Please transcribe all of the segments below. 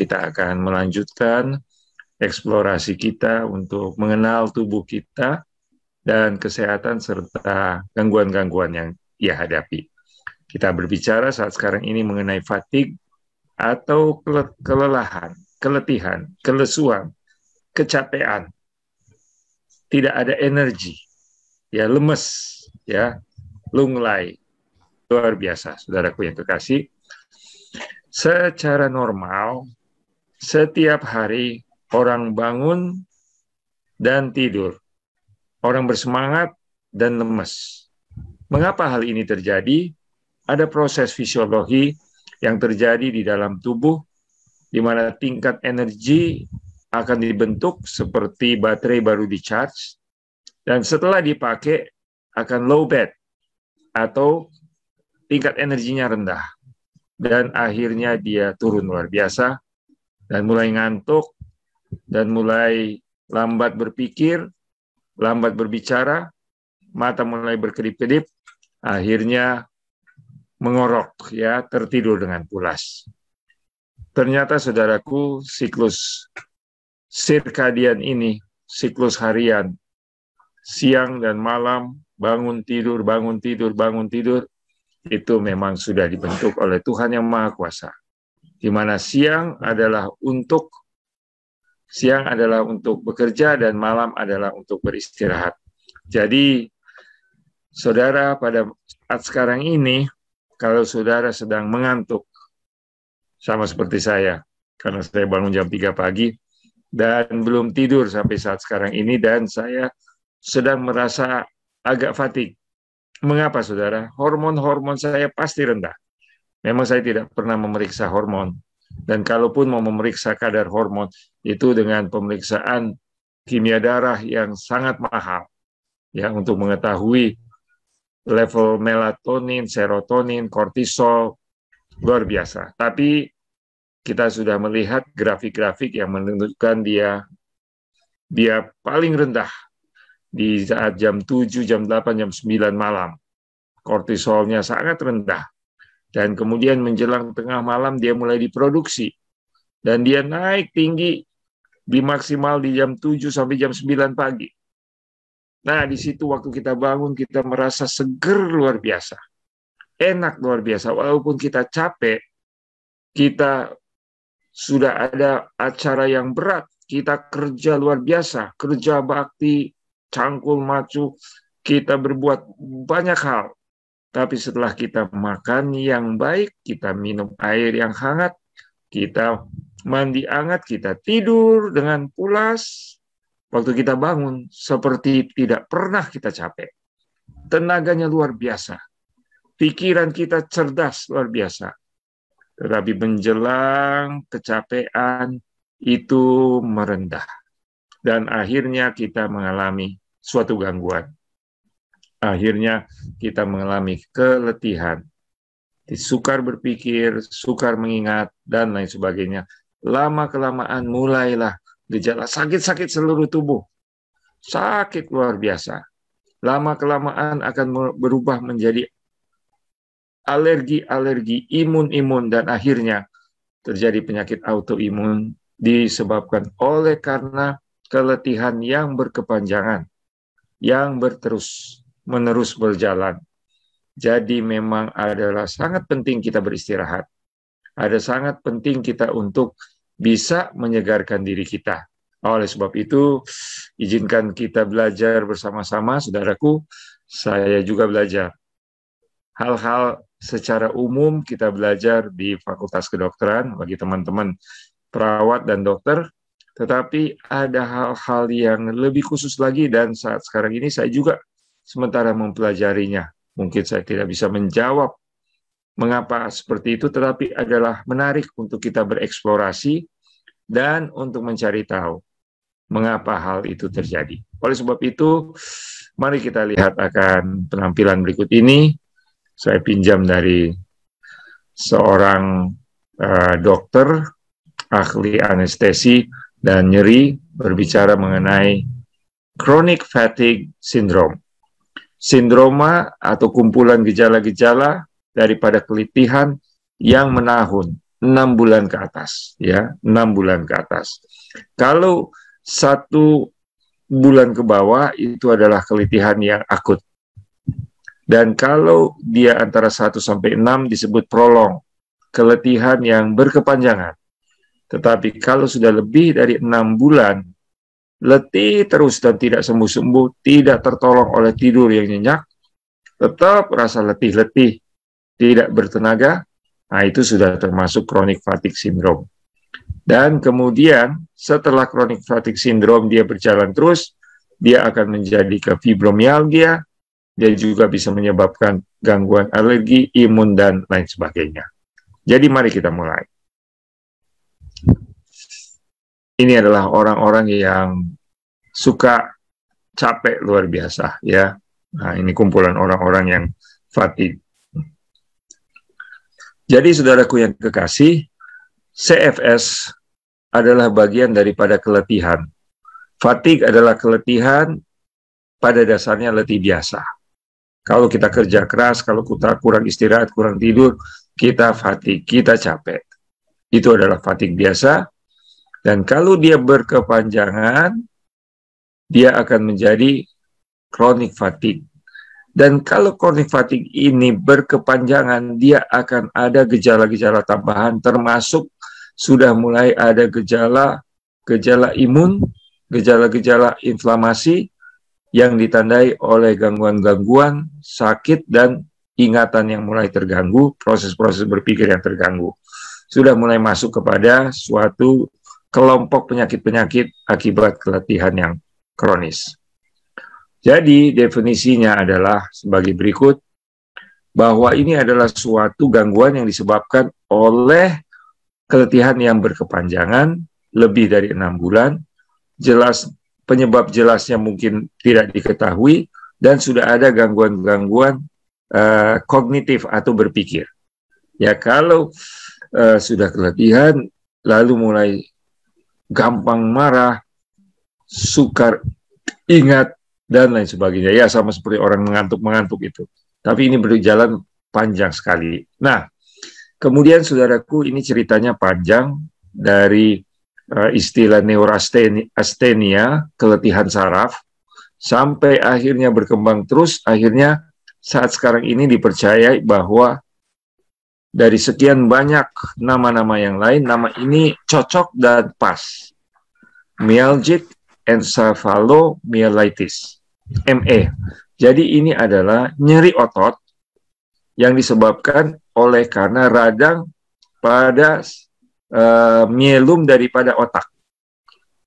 kita akan melanjutkan eksplorasi kita untuk mengenal tubuh kita dan kesehatan serta gangguan-gangguan yang ia hadapi. Kita berbicara saat sekarang ini mengenai fatigue atau kelelahan, keletihan, kelesuan, kecapean, tidak ada energi, ya lemes, ya lunglai, luar biasa, saudaraku yang terkasih. Secara normal, setiap hari orang bangun dan tidur, orang bersemangat dan lemes. Mengapa hal ini terjadi? Ada proses fisiologi yang terjadi di dalam tubuh, di mana tingkat energi akan dibentuk seperti baterai baru di charge, dan setelah dipakai akan low bed atau tingkat energinya rendah, dan akhirnya dia turun luar biasa dan mulai ngantuk dan mulai lambat berpikir, lambat berbicara, mata mulai berkedip-kedip, akhirnya mengorok ya, tertidur dengan pulas. Ternyata saudaraku, siklus sirkadian ini, siklus harian, siang dan malam, bangun tidur, bangun tidur, bangun tidur, itu memang sudah dibentuk oleh Tuhan yang Maha Kuasa di mana siang adalah untuk siang adalah untuk bekerja dan malam adalah untuk beristirahat. Jadi saudara pada saat sekarang ini kalau saudara sedang mengantuk sama seperti saya karena saya bangun jam 3 pagi dan belum tidur sampai saat sekarang ini dan saya sedang merasa agak fatigue. Mengapa saudara? Hormon-hormon saya pasti rendah. Memang saya tidak pernah memeriksa hormon. Dan kalaupun mau memeriksa kadar hormon, itu dengan pemeriksaan kimia darah yang sangat mahal. Ya, untuk mengetahui level melatonin, serotonin, kortisol, luar biasa. Tapi kita sudah melihat grafik-grafik yang menunjukkan dia dia paling rendah di saat jam 7, jam 8, jam 9 malam. Kortisolnya sangat rendah dan kemudian menjelang tengah malam dia mulai diproduksi. Dan dia naik tinggi di maksimal di jam 7 sampai jam 9 pagi. Nah, di situ waktu kita bangun kita merasa seger luar biasa. Enak luar biasa walaupun kita capek, kita sudah ada acara yang berat, kita kerja luar biasa, kerja bakti, cangkul macu, kita berbuat banyak hal. Tapi setelah kita makan yang baik, kita minum air yang hangat, kita mandi hangat, kita tidur dengan pulas, waktu kita bangun seperti tidak pernah kita capek. Tenaganya luar biasa. Pikiran kita cerdas luar biasa. Tetapi menjelang kecapean itu merendah. Dan akhirnya kita mengalami suatu gangguan akhirnya kita mengalami keletihan. Sukar berpikir, sukar mengingat, dan lain sebagainya. Lama-kelamaan mulailah gejala sakit-sakit seluruh tubuh. Sakit luar biasa. Lama-kelamaan akan berubah menjadi alergi-alergi imun-imun dan akhirnya terjadi penyakit autoimun disebabkan oleh karena keletihan yang berkepanjangan, yang berterus menerus berjalan. Jadi memang adalah sangat penting kita beristirahat. Ada sangat penting kita untuk bisa menyegarkan diri kita. Oleh sebab itu, izinkan kita belajar bersama-sama, saudaraku. Saya juga belajar. Hal-hal secara umum kita belajar di Fakultas Kedokteran bagi teman-teman perawat dan dokter, tetapi ada hal-hal yang lebih khusus lagi dan saat sekarang ini saya juga sementara mempelajarinya. Mungkin saya tidak bisa menjawab mengapa seperti itu, tetapi adalah menarik untuk kita bereksplorasi dan untuk mencari tahu mengapa hal itu terjadi. Oleh sebab itu, mari kita lihat akan penampilan berikut ini. Saya pinjam dari seorang uh, dokter, ahli anestesi dan nyeri berbicara mengenai chronic fatigue syndrome sindroma atau kumpulan gejala-gejala daripada keletihan yang menahun enam bulan ke atas ya enam bulan ke atas kalau satu bulan ke bawah itu adalah keletihan yang akut dan kalau dia antara 1 sampai 6 disebut prolong keletihan yang berkepanjangan tetapi kalau sudah lebih dari enam bulan letih terus dan tidak sembuh-sembuh, tidak tertolong oleh tidur yang nyenyak, tetap rasa letih-letih, tidak bertenaga, nah itu sudah termasuk kronik fatigue syndrome. Dan kemudian setelah kronik fatigue syndrome dia berjalan terus, dia akan menjadi ke fibromyalgia. dia juga bisa menyebabkan gangguan alergi, imun, dan lain sebagainya. Jadi mari kita mulai ini adalah orang-orang yang suka capek luar biasa ya. Nah, ini kumpulan orang-orang yang fatih. Jadi saudaraku yang kekasih, CFS adalah bagian daripada keletihan. Fatigue adalah keletihan pada dasarnya letih biasa. Kalau kita kerja keras, kalau kita kurang istirahat, kurang tidur, kita fatigue, kita capek. Itu adalah fatigue biasa dan kalau dia berkepanjangan, dia akan menjadi kronik fatigue. Dan kalau kronik fatigue ini berkepanjangan, dia akan ada gejala-gejala tambahan, termasuk sudah mulai ada gejala gejala imun, gejala-gejala inflamasi yang ditandai oleh gangguan-gangguan, sakit, dan ingatan yang mulai terganggu, proses-proses berpikir yang terganggu. Sudah mulai masuk kepada suatu kelompok penyakit-penyakit akibat keletihan yang kronis. Jadi definisinya adalah sebagai berikut, bahwa ini adalah suatu gangguan yang disebabkan oleh keletihan yang berkepanjangan, lebih dari enam bulan, jelas penyebab jelasnya mungkin tidak diketahui, dan sudah ada gangguan-gangguan uh, kognitif atau berpikir. Ya kalau uh, sudah keletihan, lalu mulai gampang marah, sukar ingat, dan lain sebagainya. Ya, sama seperti orang mengantuk-mengantuk itu. Tapi ini berjalan panjang sekali. Nah, kemudian saudaraku ini ceritanya panjang dari uh, istilah neurastenia, keletihan saraf, sampai akhirnya berkembang terus, akhirnya saat sekarang ini dipercaya bahwa dari sekian banyak nama-nama yang lain, nama ini cocok dan pas. Myalgic encephalomyelitis, ME. Jadi ini adalah nyeri otot yang disebabkan oleh karena radang pada uh, mielum daripada otak.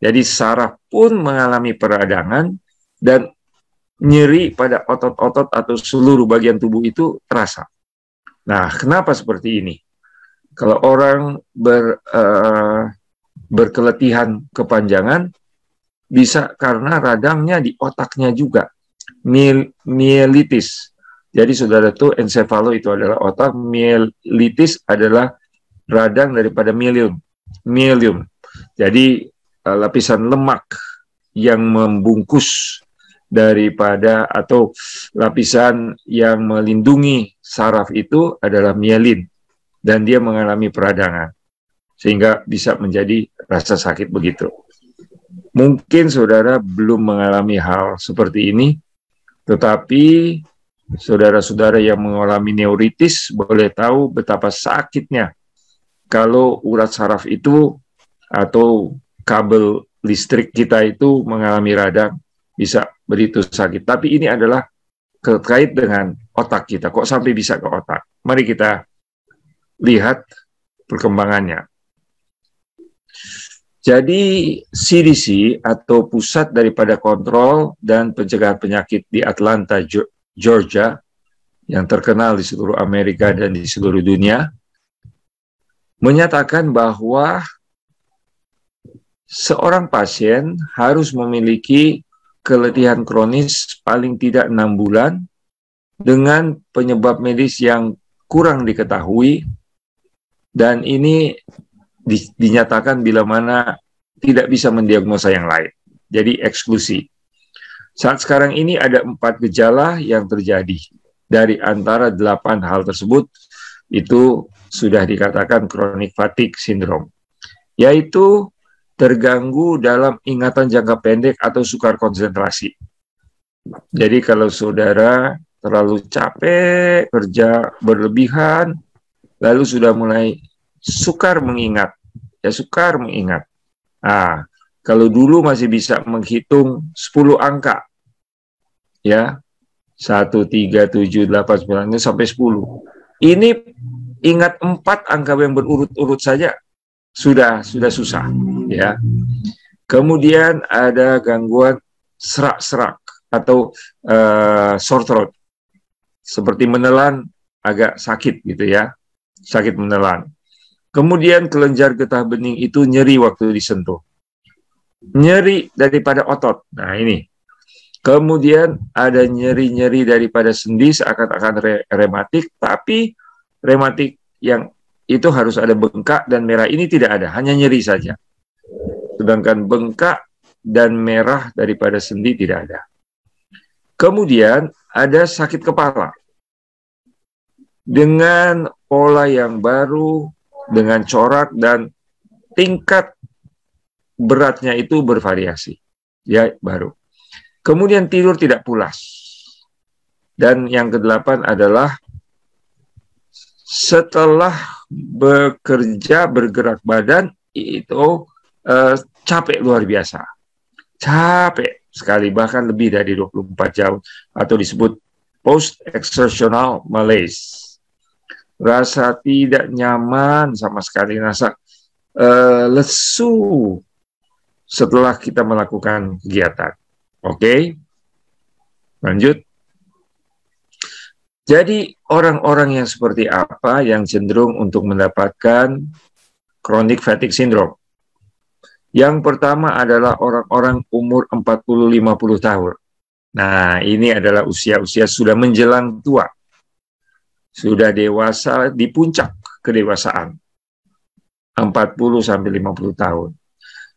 Jadi saraf pun mengalami peradangan dan nyeri pada otot-otot atau seluruh bagian tubuh itu terasa. Nah, kenapa seperti ini? Kalau orang ber, uh, berkeletihan kepanjangan, bisa karena radangnya di otaknya juga, Miel, mielitis. Jadi saudara tuh encefalo itu adalah otak, mielitis adalah radang daripada mielium. Mielium. Jadi uh, lapisan lemak yang membungkus daripada atau lapisan yang melindungi saraf itu adalah mielin dan dia mengalami peradangan sehingga bisa menjadi rasa sakit begitu. Mungkin saudara belum mengalami hal seperti ini, tetapi saudara-saudara yang mengalami neuritis boleh tahu betapa sakitnya kalau urat saraf itu atau kabel listrik kita itu mengalami radang begitu sakit. Tapi ini adalah terkait dengan otak kita. Kok sampai bisa ke otak? Mari kita lihat perkembangannya. Jadi CDC atau Pusat daripada Kontrol dan Pencegahan Penyakit di Atlanta, Georgia, yang terkenal di seluruh Amerika dan di seluruh dunia, menyatakan bahwa seorang pasien harus memiliki keletihan kronis paling tidak enam bulan dengan penyebab medis yang kurang diketahui dan ini dinyatakan bila mana tidak bisa mendiagnosa yang lain. Jadi eksklusi. Saat sekarang ini ada empat gejala yang terjadi. Dari antara delapan hal tersebut, itu sudah dikatakan chronic fatigue syndrome, yaitu terganggu dalam ingatan jangka pendek atau sukar konsentrasi. Jadi kalau saudara terlalu capek, kerja berlebihan, lalu sudah mulai sukar mengingat, ya sukar mengingat. Ah, kalau dulu masih bisa menghitung 10 angka, ya, 1, 3, 7, 8, 9, sampai 10. Ini ingat 4 angka yang berurut-urut saja, sudah sudah susah ya. Kemudian ada gangguan serak-serak atau uh, sore throat. Seperti menelan agak sakit gitu ya. Sakit menelan. Kemudian kelenjar getah bening itu nyeri waktu disentuh. Nyeri daripada otot. Nah, ini. Kemudian ada nyeri-nyeri daripada sendi seakan-akan re rematik, tapi rematik yang itu harus ada bengkak dan merah ini tidak ada, hanya nyeri saja sedangkan bengkak dan merah daripada sendi tidak ada. Kemudian ada sakit kepala. Dengan pola yang baru, dengan corak dan tingkat beratnya itu bervariasi. Ya, baru. Kemudian tidur tidak pulas. Dan yang kedelapan adalah setelah bekerja bergerak badan itu uh, capek luar biasa. Capek sekali, bahkan lebih dari 24 jam atau disebut post-exertional malaise. Rasa tidak nyaman sama sekali, rasa uh, lesu setelah kita melakukan kegiatan. Oke, okay? lanjut. Jadi orang-orang yang seperti apa yang cenderung untuk mendapatkan chronic fatigue syndrome? Yang pertama adalah orang-orang umur 40-50 tahun. Nah, ini adalah usia-usia sudah menjelang tua. Sudah dewasa di puncak kedewasaan. 40 50 tahun.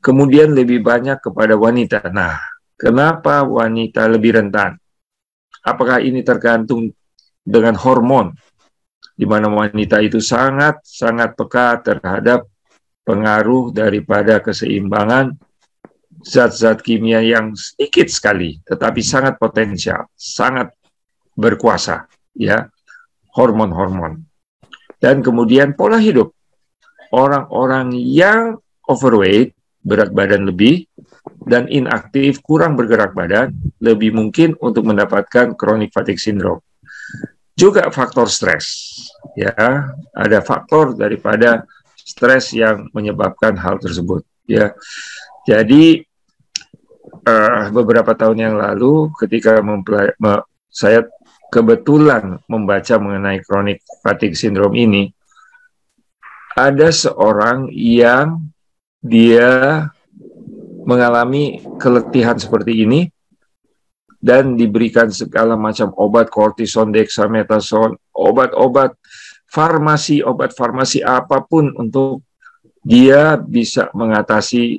Kemudian lebih banyak kepada wanita. Nah, kenapa wanita lebih rentan? Apakah ini tergantung dengan hormon di mana wanita itu sangat sangat peka terhadap pengaruh daripada keseimbangan zat-zat kimia yang sedikit sekali tetapi sangat potensial, sangat berkuasa ya, hormon-hormon. Dan kemudian pola hidup. Orang-orang yang overweight, berat badan lebih dan inaktif, kurang bergerak badan, lebih mungkin untuk mendapatkan chronic fatigue syndrome. Juga faktor stres ya, ada faktor daripada stres yang menyebabkan hal tersebut ya jadi uh, beberapa tahun yang lalu ketika saya kebetulan membaca mengenai kronik fatigue syndrome ini ada seorang yang dia mengalami keletihan seperti ini dan diberikan segala macam obat kortison, dexamethasone, obat-obat farmasi, obat farmasi apapun untuk dia bisa mengatasi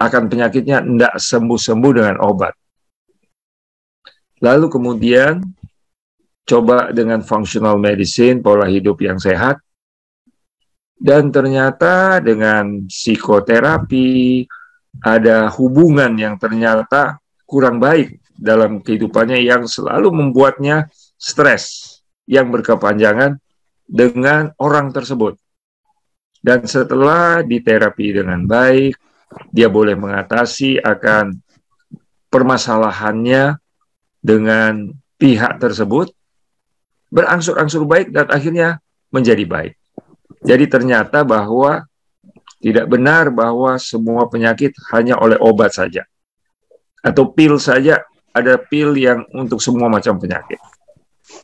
akan penyakitnya tidak sembuh-sembuh dengan obat. Lalu kemudian coba dengan functional medicine, pola hidup yang sehat, dan ternyata dengan psikoterapi ada hubungan yang ternyata kurang baik dalam kehidupannya yang selalu membuatnya stres yang berkepanjangan dengan orang tersebut. Dan setelah diterapi dengan baik, dia boleh mengatasi akan permasalahannya dengan pihak tersebut, berangsur-angsur baik dan akhirnya menjadi baik. Jadi ternyata bahwa tidak benar bahwa semua penyakit hanya oleh obat saja. Atau pil saja, ada pil yang untuk semua macam penyakit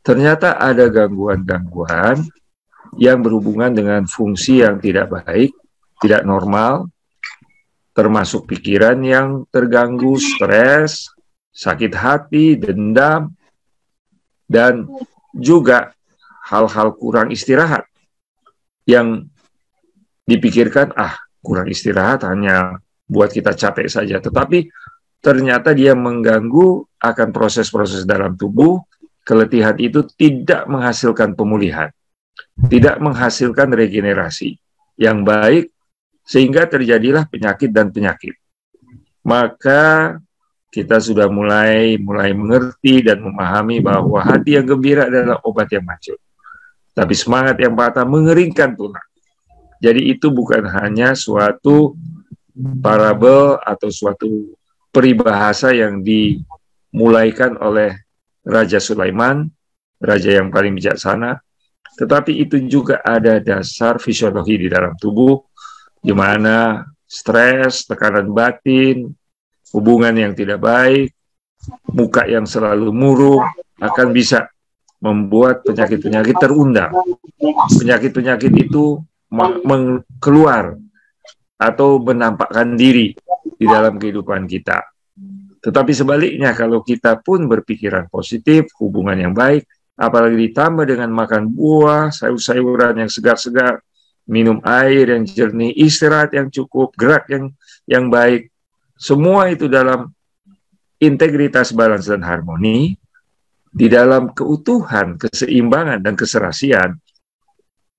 ternyata ada gangguan-gangguan yang berhubungan dengan fungsi yang tidak baik, tidak normal, termasuk pikiran yang terganggu, stres, sakit hati, dendam, dan juga hal-hal kurang istirahat yang dipikirkan, ah kurang istirahat hanya buat kita capek saja. Tetapi ternyata dia mengganggu akan proses-proses dalam tubuh, keletihan itu tidak menghasilkan pemulihan, tidak menghasilkan regenerasi yang baik sehingga terjadilah penyakit dan penyakit. Maka kita sudah mulai mulai mengerti dan memahami bahwa hati yang gembira adalah obat yang maju. Tapi semangat yang patah mengeringkan tulang. Jadi itu bukan hanya suatu parabel atau suatu peribahasa yang dimulaikan oleh Raja Sulaiman, raja yang paling bijaksana, tetapi itu juga ada dasar fisiologi di dalam tubuh, di mana stres, tekanan batin, hubungan yang tidak baik, muka yang selalu murung akan bisa membuat penyakit-penyakit terundang. Penyakit-penyakit itu keluar atau menampakkan diri di dalam kehidupan kita. Tetapi sebaliknya, kalau kita pun berpikiran positif, hubungan yang baik, apalagi ditambah dengan makan buah, sayur-sayuran yang segar-segar, minum air yang jernih, istirahat yang cukup, gerak yang yang baik, semua itu dalam integritas balance dan harmoni, di dalam keutuhan, keseimbangan dan keserasian,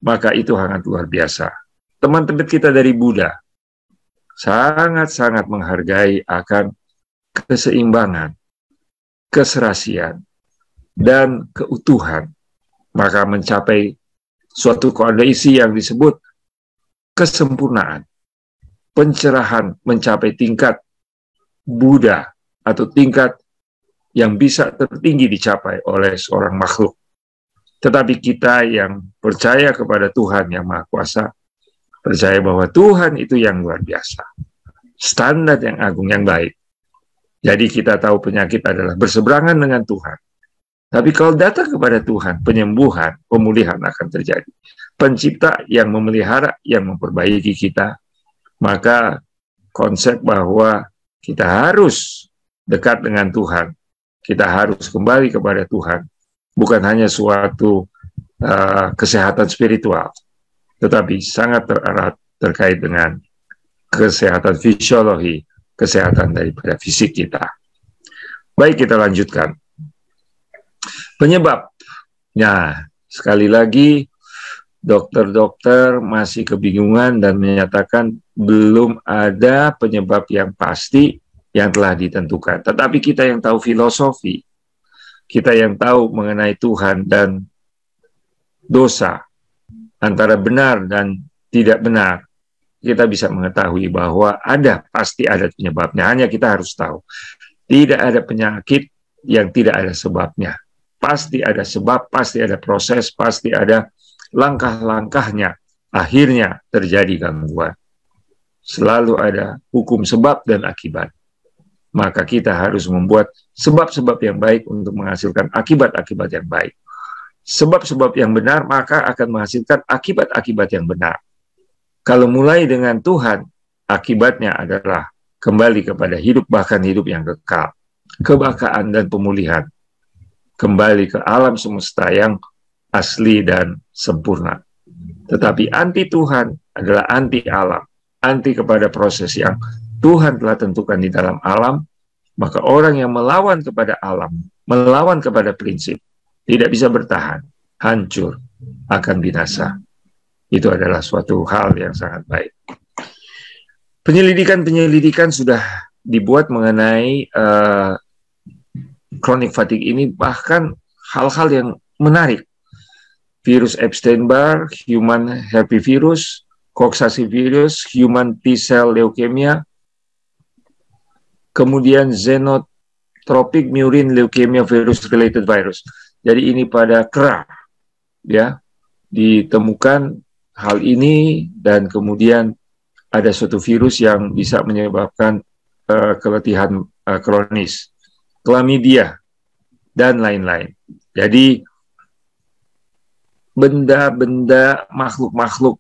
maka itu sangat luar biasa. Teman-teman kita dari Buddha sangat-sangat menghargai akan keseimbangan, keserasian, dan keutuhan, maka mencapai suatu kondisi yang disebut kesempurnaan. Pencerahan mencapai tingkat Buddha atau tingkat yang bisa tertinggi dicapai oleh seorang makhluk. Tetapi kita yang percaya kepada Tuhan yang Maha Kuasa, percaya bahwa Tuhan itu yang luar biasa. Standar yang agung, yang baik. Jadi kita tahu penyakit adalah berseberangan dengan Tuhan. Tapi kalau datang kepada Tuhan, penyembuhan, pemulihan akan terjadi. Pencipta yang memelihara, yang memperbaiki kita, maka konsep bahwa kita harus dekat dengan Tuhan, kita harus kembali kepada Tuhan, bukan hanya suatu uh, kesehatan spiritual, tetapi sangat terarah terkait dengan kesehatan fisiologi, kesehatan daripada fisik kita. Baik, kita lanjutkan. Penyebabnya, sekali lagi, dokter-dokter masih kebingungan dan menyatakan belum ada penyebab yang pasti yang telah ditentukan. Tetapi kita yang tahu filosofi, kita yang tahu mengenai Tuhan dan dosa antara benar dan tidak benar, kita bisa mengetahui bahwa ada pasti ada penyebabnya. Hanya kita harus tahu tidak ada penyakit yang tidak ada sebabnya. Pasti ada sebab, pasti ada proses, pasti ada langkah-langkahnya. Akhirnya terjadi gangguan. Selalu ada hukum sebab dan akibat. Maka kita harus membuat sebab-sebab yang baik untuk menghasilkan akibat-akibat yang baik sebab-sebab yang benar maka akan menghasilkan akibat-akibat yang benar. Kalau mulai dengan Tuhan, akibatnya adalah kembali kepada hidup bahkan hidup yang kekal, kebakaan dan pemulihan, kembali ke alam semesta yang asli dan sempurna. Tetapi anti Tuhan adalah anti alam, anti kepada proses yang Tuhan telah tentukan di dalam alam, maka orang yang melawan kepada alam, melawan kepada prinsip, tidak bisa bertahan, hancur, akan binasa itu adalah suatu hal yang sangat baik. Penyelidikan-penyelidikan sudah dibuat mengenai uh, fatigue ini bahkan hal-hal yang menarik. Virus Epstein-Barr, human herpes virus, human T-cell leukemia, kemudian xenotropic murine leukemia virus related virus. Jadi ini pada kera ya ditemukan hal ini dan kemudian ada suatu virus yang bisa menyebabkan uh, keletihan uh, kronis, klamidia dan lain-lain. Jadi benda-benda makhluk-makhluk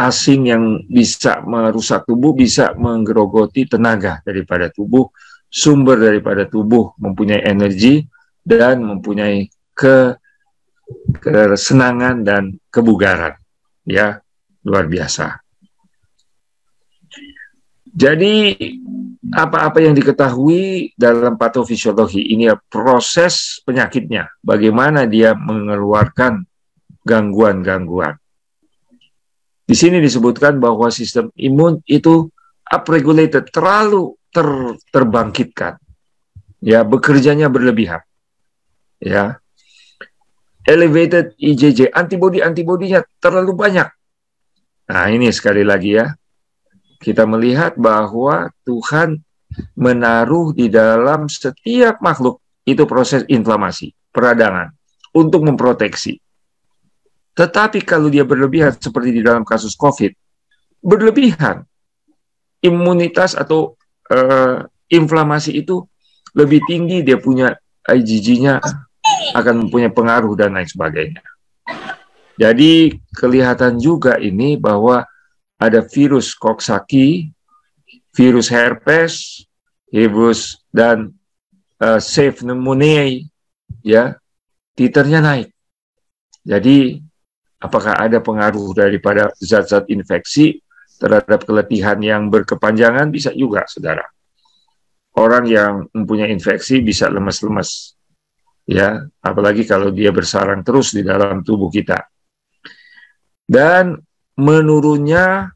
asing yang bisa merusak tubuh bisa menggerogoti tenaga daripada tubuh, sumber daripada tubuh mempunyai energi dan mempunyai ke kesenangan dan kebugaran ya luar biasa. Jadi apa-apa yang diketahui dalam patofisiologi ini ya proses penyakitnya, bagaimana dia mengeluarkan gangguan-gangguan. Di sini disebutkan bahwa sistem imun itu upregulated, terlalu ter terbangkitkan. Ya, bekerjanya berlebihan. Ya elevated IgG, e antibody antibodinya terlalu banyak. Nah, ini sekali lagi ya. Kita melihat bahwa Tuhan menaruh di dalam setiap makhluk itu proses inflamasi, peradangan untuk memproteksi. Tetapi kalau dia berlebihan seperti di dalam kasus COVID, berlebihan imunitas atau uh, inflamasi itu lebih tinggi dia punya IgG-nya akan mempunyai pengaruh dan lain sebagainya. Jadi kelihatan juga ini bahwa ada virus koksaki, virus herpes, virus dan uh, safe pneumonia ya, titernya naik. Jadi apakah ada pengaruh daripada zat-zat infeksi terhadap keletihan yang berkepanjangan bisa juga, saudara. Orang yang mempunyai infeksi bisa lemas-lemas, ya apalagi kalau dia bersarang terus di dalam tubuh kita dan menurunnya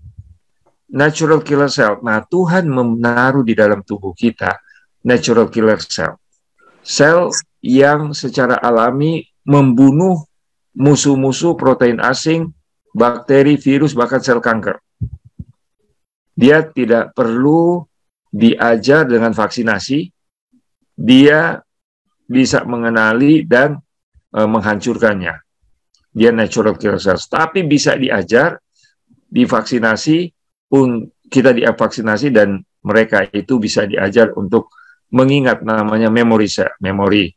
natural killer cell nah Tuhan menaruh di dalam tubuh kita natural killer cell sel yang secara alami membunuh musuh-musuh protein asing bakteri virus bahkan sel kanker dia tidak perlu diajar dengan vaksinasi dia bisa mengenali dan e, menghancurkannya. Dia natural killer cells, tapi bisa diajar, divaksinasi, un, kita divaksinasi dan mereka itu bisa diajar untuk mengingat namanya memory cell, memory,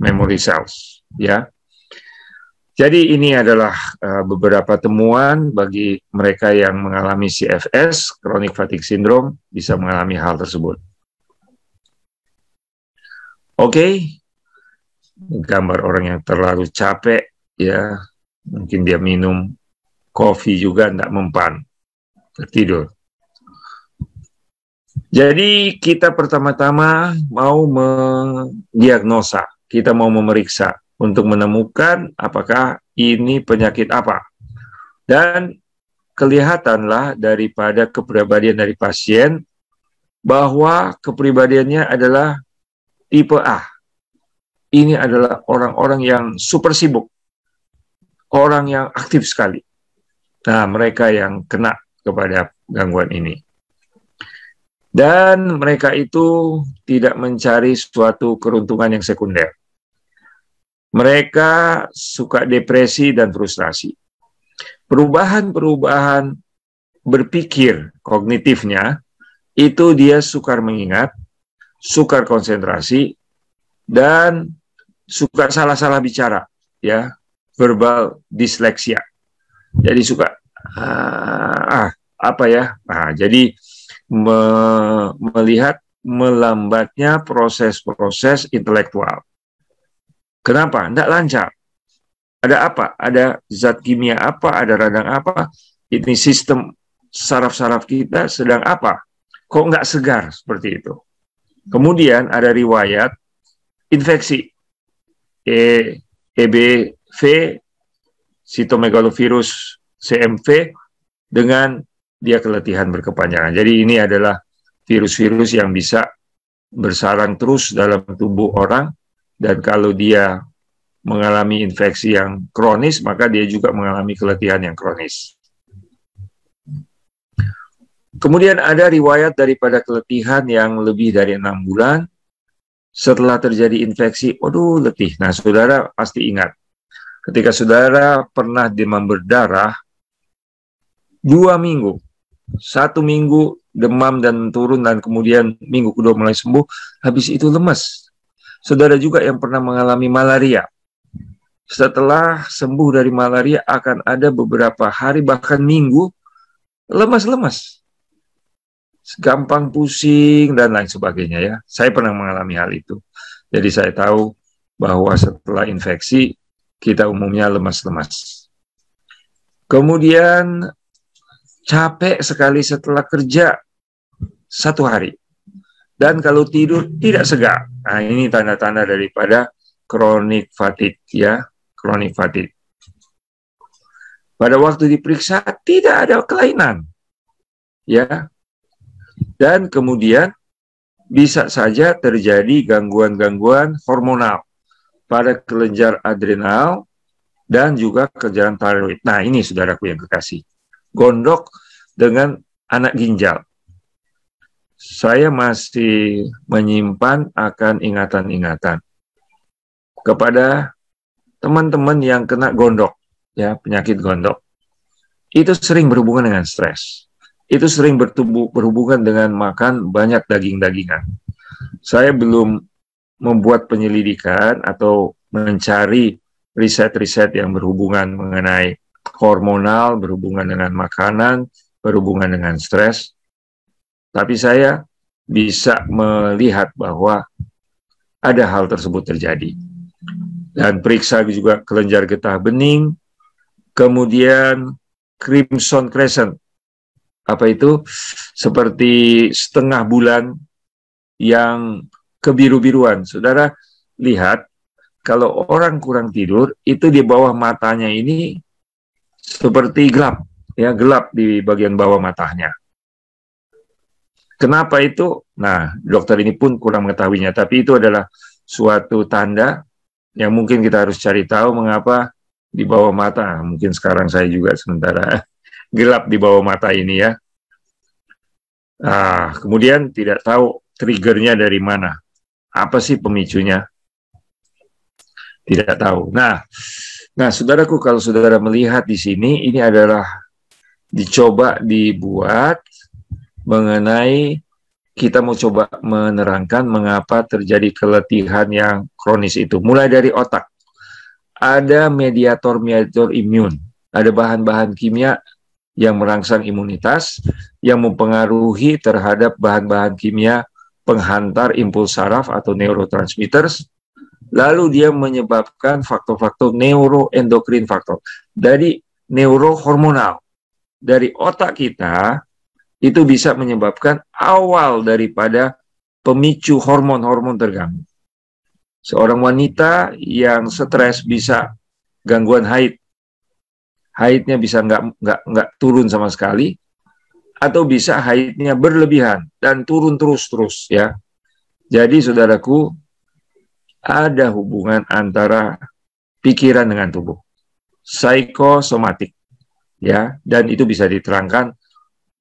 memory cells, ya. Jadi ini adalah uh, beberapa temuan bagi mereka yang mengalami CFS, chronic fatigue syndrome, bisa mengalami hal tersebut. Oke, okay, gambar orang yang terlalu capek ya mungkin dia minum kopi juga tidak mempan tertidur jadi kita pertama-tama mau mendiagnosa kita mau memeriksa untuk menemukan apakah ini penyakit apa dan kelihatanlah daripada kepribadian dari pasien bahwa kepribadiannya adalah tipe A ini adalah orang-orang yang super sibuk, orang yang aktif sekali. Nah, mereka yang kena kepada gangguan ini. Dan mereka itu tidak mencari suatu keruntungan yang sekunder. Mereka suka depresi dan frustrasi. Perubahan-perubahan berpikir kognitifnya itu dia sukar mengingat, sukar konsentrasi, dan suka salah-salah bicara ya verbal disleksia jadi suka ah, ah apa ya ah, jadi me melihat melambatnya proses-proses intelektual kenapa tidak lancar ada apa ada zat kimia apa ada radang apa ini sistem saraf-saraf kita sedang apa kok nggak segar seperti itu kemudian ada riwayat infeksi e, EBV, sitomegalovirus CMV dengan dia keletihan berkepanjangan. Jadi ini adalah virus-virus yang bisa bersarang terus dalam tubuh orang dan kalau dia mengalami infeksi yang kronis maka dia juga mengalami keletihan yang kronis. Kemudian ada riwayat daripada keletihan yang lebih dari enam bulan setelah terjadi infeksi, waduh letih. Nah, saudara pasti ingat, ketika saudara pernah demam berdarah, dua minggu, satu minggu demam dan turun dan kemudian minggu kedua mulai sembuh, habis itu lemas. Saudara juga yang pernah mengalami malaria. Setelah sembuh dari malaria akan ada beberapa hari bahkan minggu lemas-lemas gampang pusing dan lain sebagainya ya. Saya pernah mengalami hal itu. Jadi saya tahu bahwa setelah infeksi kita umumnya lemas-lemas. Kemudian capek sekali setelah kerja satu hari. Dan kalau tidur tidak segar. Nah, ini tanda-tanda daripada kronik fatid ya, kronik fatid Pada waktu diperiksa tidak ada kelainan. Ya, dan kemudian bisa saja terjadi gangguan-gangguan hormonal pada kelenjar adrenal dan juga kelenjar tiroid. Nah, ini saudaraku yang kekasih. Gondok dengan anak ginjal. Saya masih menyimpan akan ingatan-ingatan kepada teman-teman yang kena gondok, ya, penyakit gondok. Itu sering berhubungan dengan stres itu sering bertumbuh, berhubungan dengan makan banyak daging-dagingan. Saya belum membuat penyelidikan atau mencari riset-riset yang berhubungan mengenai hormonal, berhubungan dengan makanan, berhubungan dengan stres. Tapi saya bisa melihat bahwa ada hal tersebut terjadi. Dan periksa juga kelenjar getah bening, kemudian crimson crescent apa itu seperti setengah bulan yang kebiru-biruan. Saudara lihat kalau orang kurang tidur itu di bawah matanya ini seperti gelap, ya gelap di bagian bawah matanya. Kenapa itu? Nah, dokter ini pun kurang mengetahuinya, tapi itu adalah suatu tanda yang mungkin kita harus cari tahu mengapa di bawah mata. Mungkin sekarang saya juga sementara gelap di bawah mata ini ya. Ah, kemudian tidak tahu triggernya dari mana. Apa sih pemicunya? Tidak tahu. Nah, nah saudaraku kalau saudara melihat di sini ini adalah dicoba dibuat mengenai kita mau coba menerangkan mengapa terjadi keletihan yang kronis itu. Mulai dari otak. Ada mediator-mediator imun. Ada bahan-bahan kimia yang merangsang imunitas, yang mempengaruhi terhadap bahan-bahan kimia penghantar impuls saraf atau neurotransmitters, lalu dia menyebabkan faktor-faktor neuroendokrin faktor dari neurohormonal dari otak kita itu bisa menyebabkan awal daripada pemicu hormon-hormon terganggu. Seorang wanita yang stres bisa gangguan haid haidnya bisa nggak nggak nggak turun sama sekali atau bisa haidnya berlebihan dan turun terus-terus ya. Jadi saudaraku ada hubungan antara pikiran dengan tubuh. Psikosomatik ya dan itu bisa diterangkan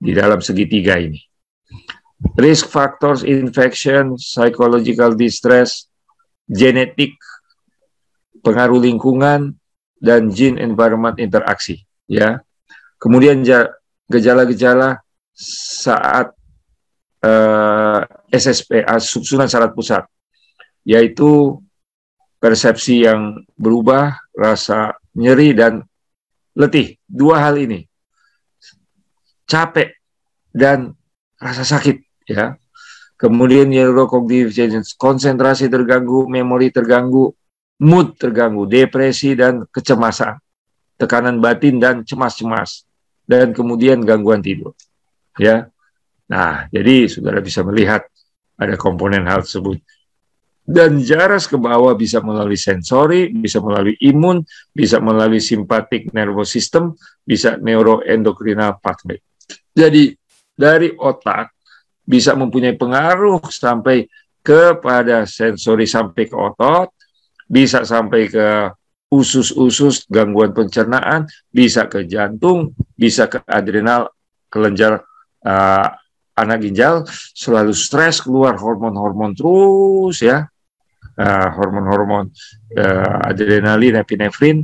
di dalam segitiga ini. Risk factors infection, psychological distress, genetik, pengaruh lingkungan, dan gene environment interaksi ya. Kemudian gejala-gejala saat eh, SSPA susunan syarat pusat yaitu persepsi yang berubah, rasa nyeri dan letih. Dua hal ini. Capek dan rasa sakit ya. Kemudian neurocognitive changes, konsentrasi terganggu, memori terganggu, mood terganggu, depresi dan kecemasan, tekanan batin dan cemas-cemas, dan kemudian gangguan tidur. Ya, nah jadi saudara bisa melihat ada komponen hal tersebut. Dan jaras ke bawah bisa melalui sensori, bisa melalui imun, bisa melalui simpatik nervous system, bisa neuroendokrinal pathway. Jadi dari otak bisa mempunyai pengaruh sampai kepada sensori sampai ke otot, bisa sampai ke usus-usus gangguan pencernaan, bisa ke jantung, bisa ke adrenal, kelenjar uh, anak ginjal, selalu stres keluar hormon-hormon terus ya, eh, hormon-hormon uh, adrenalin, epinefrin,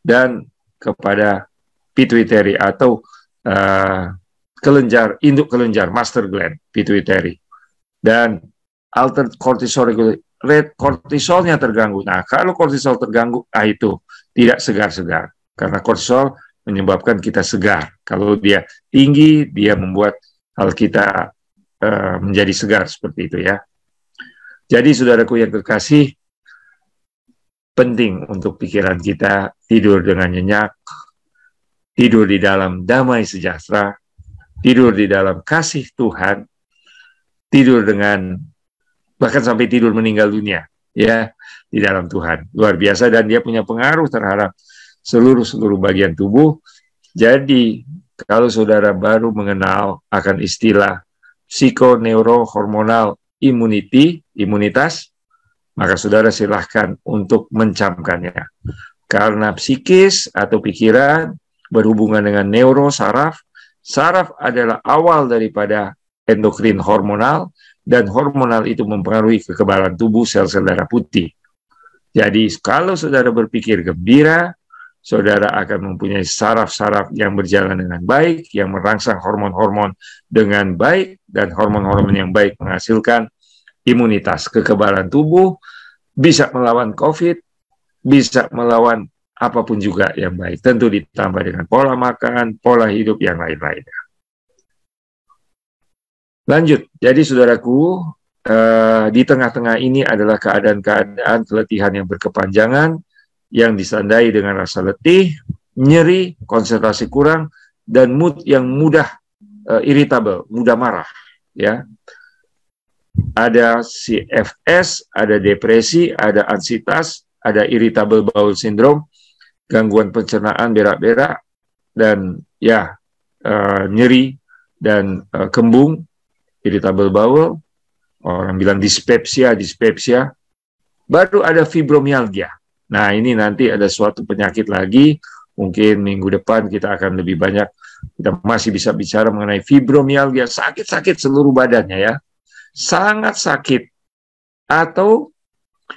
dan kepada pituitary atau uh, kelenjar, induk kelenjar, master gland, pituitary. Dan altered cortisol rate kortisolnya terganggu. Nah, kalau kortisol terganggu, ah itu tidak segar-segar. Karena kortisol menyebabkan kita segar. Kalau dia tinggi, dia membuat hal kita uh, menjadi segar seperti itu ya. Jadi saudaraku yang terkasih, penting untuk pikiran kita tidur dengan nyenyak, tidur di dalam damai sejahtera, tidur di dalam kasih Tuhan, tidur dengan bahkan sampai tidur meninggal dunia ya di dalam Tuhan luar biasa dan dia punya pengaruh terhadap seluruh seluruh bagian tubuh jadi kalau saudara baru mengenal akan istilah psikoneurohormonal immunity imunitas maka saudara silahkan untuk mencamkannya karena psikis atau pikiran berhubungan dengan neuro saraf saraf adalah awal daripada endokrin hormonal dan hormonal itu mempengaruhi kekebalan tubuh sel-sel darah putih. Jadi kalau saudara berpikir gembira, saudara akan mempunyai saraf-saraf yang berjalan dengan baik, yang merangsang hormon-hormon dengan baik, dan hormon-hormon yang baik menghasilkan imunitas kekebalan tubuh, bisa melawan COVID, bisa melawan apapun juga yang baik. Tentu ditambah dengan pola makan, pola hidup yang lain-lainnya. Lanjut, jadi saudaraku, eh, di tengah-tengah ini adalah keadaan-keadaan keletihan yang berkepanjangan, yang disandai dengan rasa letih, nyeri, konsentrasi kurang, dan mood yang mudah uh, irritable, mudah marah, ya. Ada CFS, ada depresi, ada ansitas, ada irritable bowel syndrome, gangguan pencernaan berak-berak, dan ya uh, nyeri dan uh, kembung, irritable bowel, orang bilang dispepsia, dispepsia. Baru ada fibromyalgia Nah, ini nanti ada suatu penyakit lagi, mungkin minggu depan kita akan lebih banyak kita masih bisa bicara mengenai fibromyalgia sakit-sakit seluruh badannya ya. Sangat sakit. Atau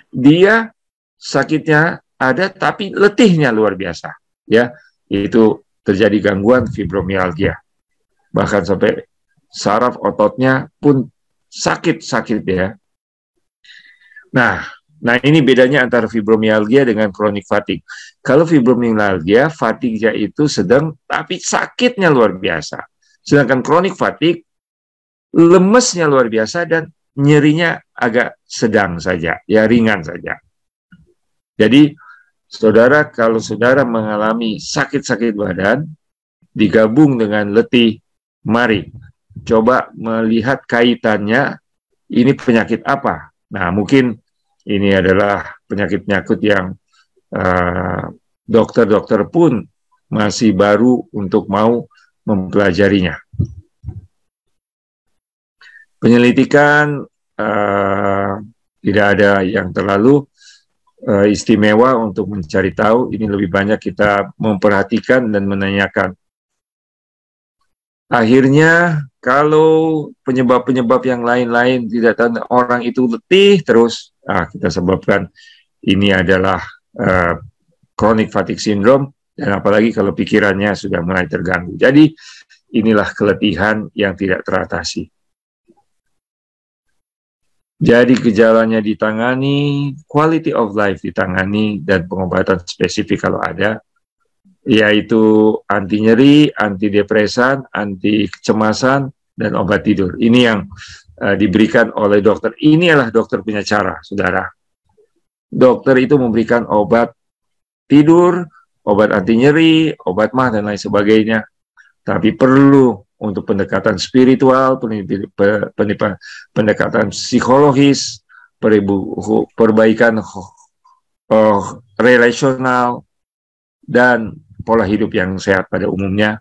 dia sakitnya ada tapi letihnya luar biasa, ya. Itu terjadi gangguan fibromyalgia Bahkan sampai saraf ototnya pun sakit-sakit ya. Nah, nah ini bedanya antara fibromialgia dengan kronik fatigue. Kalau fibromialgia, fatignya itu sedang tapi sakitnya luar biasa. Sedangkan kronik fatigue lemesnya luar biasa dan nyerinya agak sedang saja, ya ringan saja. Jadi, saudara kalau saudara mengalami sakit-sakit badan digabung dengan letih, mari coba melihat kaitannya ini penyakit apa. Nah, mungkin ini adalah penyakit-penyakit yang eh, dokter-dokter uh, pun masih baru untuk mau mempelajarinya. Penyelidikan uh, tidak ada yang terlalu uh, istimewa untuk mencari tahu. Ini lebih banyak kita memperhatikan dan menanyakan akhirnya kalau penyebab-penyebab yang lain-lain tidak tanda orang itu letih terus ah kita sebabkan ini adalah uh, chronic fatigue syndrome dan apalagi kalau pikirannya sudah mulai terganggu. Jadi inilah keletihan yang tidak teratasi. Jadi gejalanya ditangani, quality of life ditangani, dan pengobatan spesifik kalau ada, yaitu anti nyeri, anti depresan, anti kecemasan dan obat tidur. Ini yang uh, diberikan oleh dokter. Inilah dokter punya cara, Saudara. Dokter itu memberikan obat tidur, obat anti nyeri, obat mah dan lain sebagainya. Tapi perlu untuk pendekatan spiritual, pendekatan psikologis, perbaikan oh, relasional dan pola hidup yang sehat pada umumnya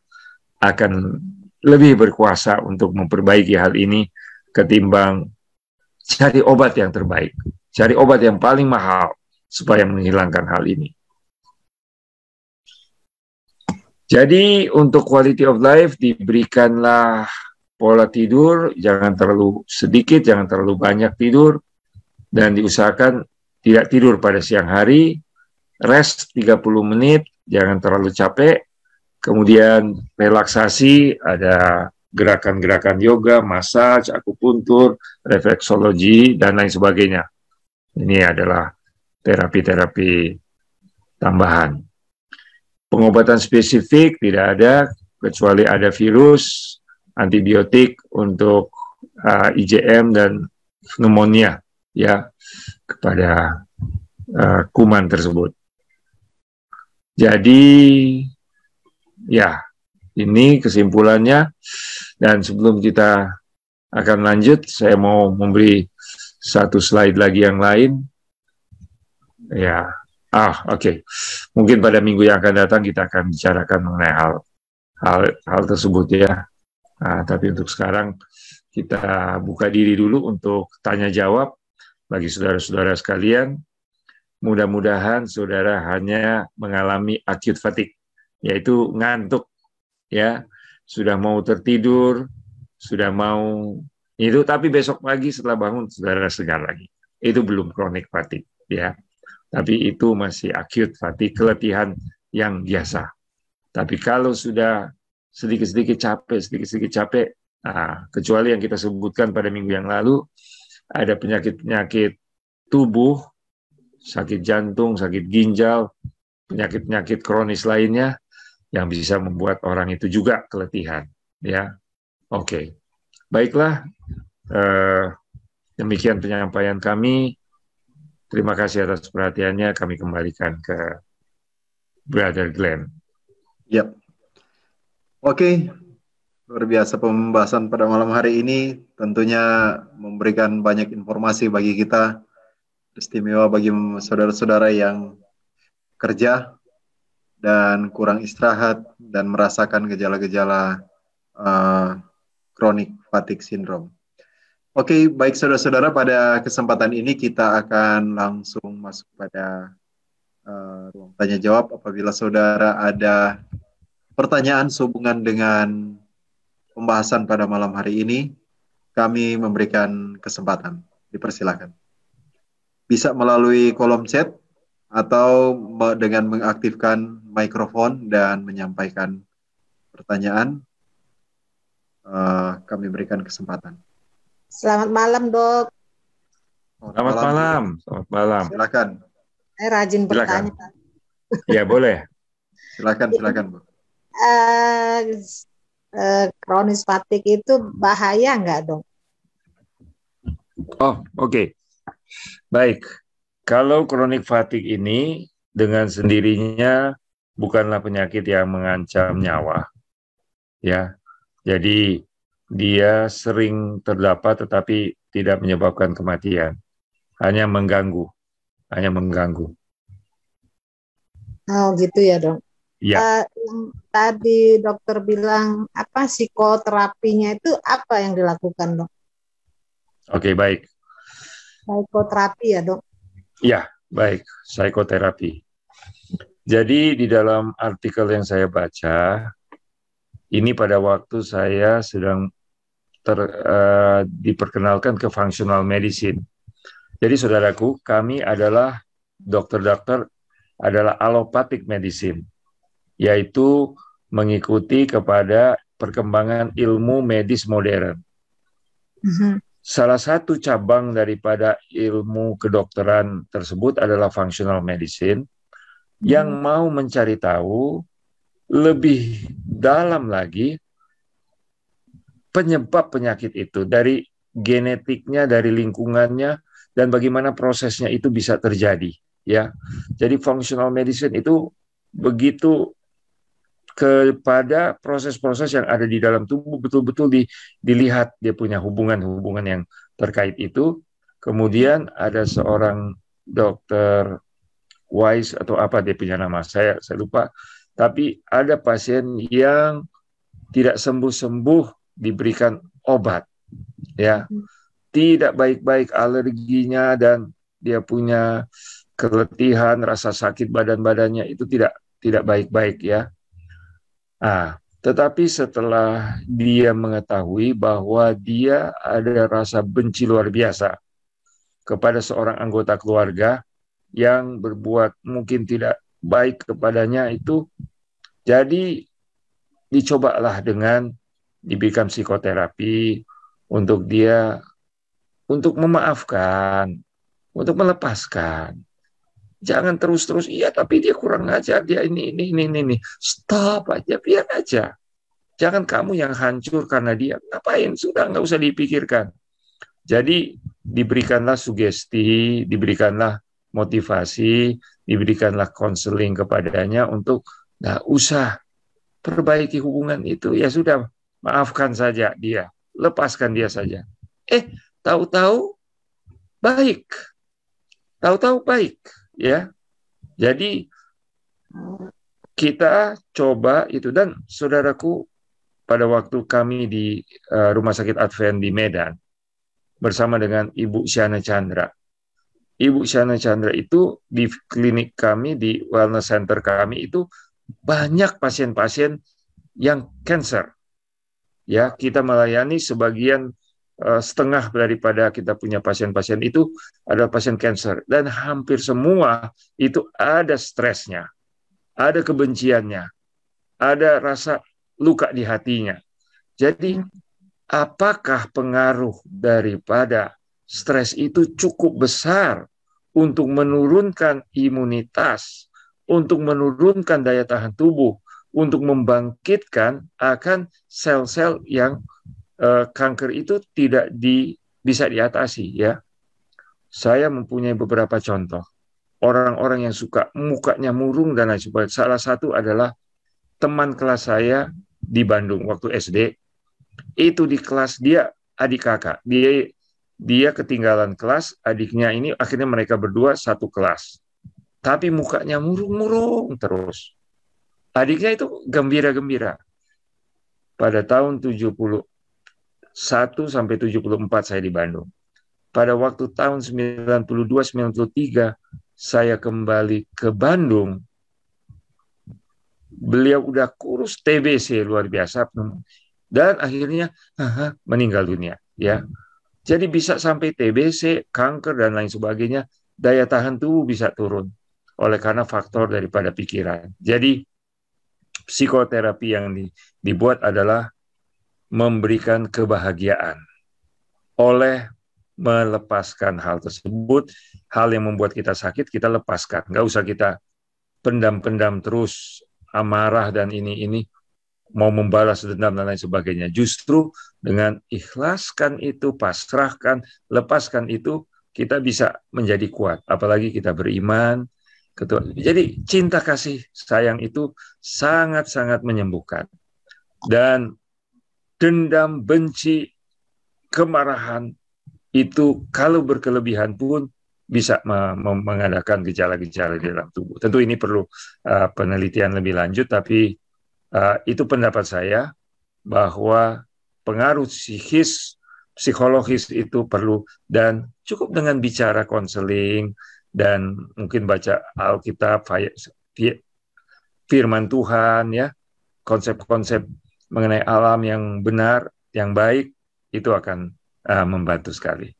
akan lebih berkuasa untuk memperbaiki hal ini ketimbang cari obat yang terbaik, cari obat yang paling mahal supaya menghilangkan hal ini. Jadi untuk quality of life diberikanlah pola tidur, jangan terlalu sedikit, jangan terlalu banyak tidur, dan diusahakan tidak tidur pada siang hari, rest 30 menit, jangan terlalu capek. Kemudian relaksasi, ada gerakan-gerakan yoga, massage, akupuntur, refleksologi, dan lain sebagainya. Ini adalah terapi-terapi tambahan. Pengobatan spesifik tidak ada, kecuali ada virus, antibiotik untuk uh, IJM dan pneumonia ya kepada uh, kuman tersebut. Jadi ya ini kesimpulannya dan sebelum kita akan lanjut saya mau memberi satu slide lagi yang lain ya ah oke okay. mungkin pada minggu yang akan datang kita akan bicarakan mengenai hal hal hal tersebut ya nah, tapi untuk sekarang kita buka diri dulu untuk tanya jawab bagi saudara-saudara sekalian mudah-mudahan saudara hanya mengalami acute fatigue, yaitu ngantuk, ya sudah mau tertidur, sudah mau itu, tapi besok pagi setelah bangun saudara segar lagi. Itu belum kronik fatigue, ya. Tapi itu masih acute fatigue, keletihan yang biasa. Tapi kalau sudah sedikit-sedikit capek, sedikit-sedikit capek, nah, kecuali yang kita sebutkan pada minggu yang lalu, ada penyakit-penyakit tubuh sakit jantung, sakit ginjal, penyakit-penyakit kronis lainnya yang bisa membuat orang itu juga keletihan. Ya, oke, okay. baiklah. Eh, demikian penyampaian kami. Terima kasih atas perhatiannya. Kami kembalikan ke Brother Glenn. Yap. Oke, okay. luar biasa pembahasan pada malam hari ini. Tentunya memberikan banyak informasi bagi kita istimewa bagi saudara-saudara yang kerja dan kurang istirahat dan merasakan gejala-gejala uh, kronik fatigue syndrome. Oke, okay, baik saudara-saudara pada kesempatan ini kita akan langsung masuk pada uh, ruang tanya jawab apabila saudara ada pertanyaan sehubungan dengan pembahasan pada malam hari ini kami memberikan kesempatan. Dipersilakan bisa melalui kolom chat atau dengan mengaktifkan mikrofon dan menyampaikan pertanyaan. Uh, kami berikan kesempatan. Selamat malam, Dok. Selamat, Selamat malam. malam. Selamat malam. Silakan. Saya rajin silakan. bertanya. Ya, boleh. silakan, silakan, Bu. Uh, eh, uh, eh, kronis fatik itu bahaya nggak, dok? Oh, oke. Okay. Baik, kalau kronik fatigue ini dengan sendirinya bukanlah penyakit yang mengancam nyawa. Ya. Jadi dia sering terdapat tetapi tidak menyebabkan kematian. Hanya mengganggu. Hanya mengganggu. Oh, gitu ya, Dok. Ya. Uh, tadi dokter bilang apa psikoterapinya itu apa yang dilakukan, Dok? Oke, baik. Psikoterapi ya dok? Ya, baik, psikoterapi. Jadi di dalam artikel yang saya baca, ini pada waktu saya sedang ter, uh, diperkenalkan ke functional medicine. Jadi saudaraku, kami adalah dokter-dokter adalah allopatik medicine, yaitu mengikuti kepada perkembangan ilmu medis modern. Mm -hmm salah satu cabang daripada ilmu kedokteran tersebut adalah functional medicine hmm. yang mau mencari tahu lebih dalam lagi penyebab penyakit itu dari genetiknya, dari lingkungannya dan bagaimana prosesnya itu bisa terjadi ya. Jadi functional medicine itu begitu kepada proses-proses yang ada di dalam tubuh betul-betul di, dilihat dia punya hubungan-hubungan yang terkait itu. Kemudian ada seorang dokter Wise atau apa dia punya nama saya saya lupa. Tapi ada pasien yang tidak sembuh-sembuh diberikan obat ya. Hmm. Tidak baik-baik alerginya dan dia punya keletihan, rasa sakit badan-badannya itu tidak tidak baik-baik ya Nah, tetapi setelah dia mengetahui bahwa dia ada rasa benci luar biasa kepada seorang anggota keluarga yang berbuat mungkin tidak baik kepadanya itu, jadi dicobalah dengan dibikam psikoterapi untuk dia untuk memaafkan, untuk melepaskan. Jangan terus-terus, iya tapi dia kurang ajar, dia ini, ini, ini, ini, ini. Stop aja, biar aja. Jangan kamu yang hancur karena dia. Ngapain? Sudah nggak usah dipikirkan. Jadi diberikanlah sugesti, diberikanlah motivasi, diberikanlah konseling kepadanya untuk nggak usah perbaiki hubungan itu. Ya sudah, maafkan saja dia, lepaskan dia saja. Eh, tahu-tahu baik. Tahu-tahu baik ya. Jadi kita coba itu dan saudaraku pada waktu kami di uh, Rumah Sakit Advent di Medan bersama dengan Ibu Syana Chandra. Ibu Syana Chandra itu di klinik kami di wellness center kami itu banyak pasien-pasien yang cancer. Ya, kita melayani sebagian Eh, setengah daripada kita punya pasien-pasien itu adalah pasien kanker dan hampir semua itu ada stresnya, ada kebenciannya, ada rasa luka di hatinya. Jadi apakah pengaruh daripada stres itu cukup besar untuk menurunkan imunitas, untuk menurunkan daya tahan tubuh, untuk membangkitkan akan sel-sel yang uh, kanker itu tidak di, bisa diatasi ya. Saya mempunyai beberapa contoh orang-orang yang suka mukanya murung dan lain sebagainya. Salah satu adalah teman kelas saya di Bandung waktu SD. Itu di kelas dia adik kakak. Dia dia ketinggalan kelas, adiknya ini akhirnya mereka berdua satu kelas. Tapi mukanya murung-murung terus. Adiknya itu gembira-gembira. Pada tahun 70, 1 sampai 74 saya di Bandung. Pada waktu tahun 92-93 saya kembali ke Bandung. Beliau udah kurus TBC luar biasa dan akhirnya haha, meninggal dunia ya. Jadi bisa sampai TBC, kanker dan lain sebagainya, daya tahan tubuh bisa turun oleh karena faktor daripada pikiran. Jadi psikoterapi yang dibuat adalah memberikan kebahagiaan oleh melepaskan hal tersebut, hal yang membuat kita sakit kita lepaskan, nggak usah kita pendam-pendam terus amarah dan ini ini mau membalas dendam dan lain sebagainya. Justru dengan ikhlaskan itu, pasrahkan, lepaskan itu, kita bisa menjadi kuat. Apalagi kita beriman. Jadi cinta kasih sayang itu sangat-sangat menyembuhkan. Dan dendam, benci, kemarahan itu kalau berkelebihan pun bisa mengadakan gejala-gejala di dalam tubuh. Tentu ini perlu uh, penelitian lebih lanjut, tapi uh, itu pendapat saya bahwa pengaruh psikis, psikologis itu perlu dan cukup dengan bicara konseling dan mungkin baca Alkitab, firman Tuhan ya, konsep-konsep mengenai alam yang benar, yang baik, itu akan uh, membantu sekali.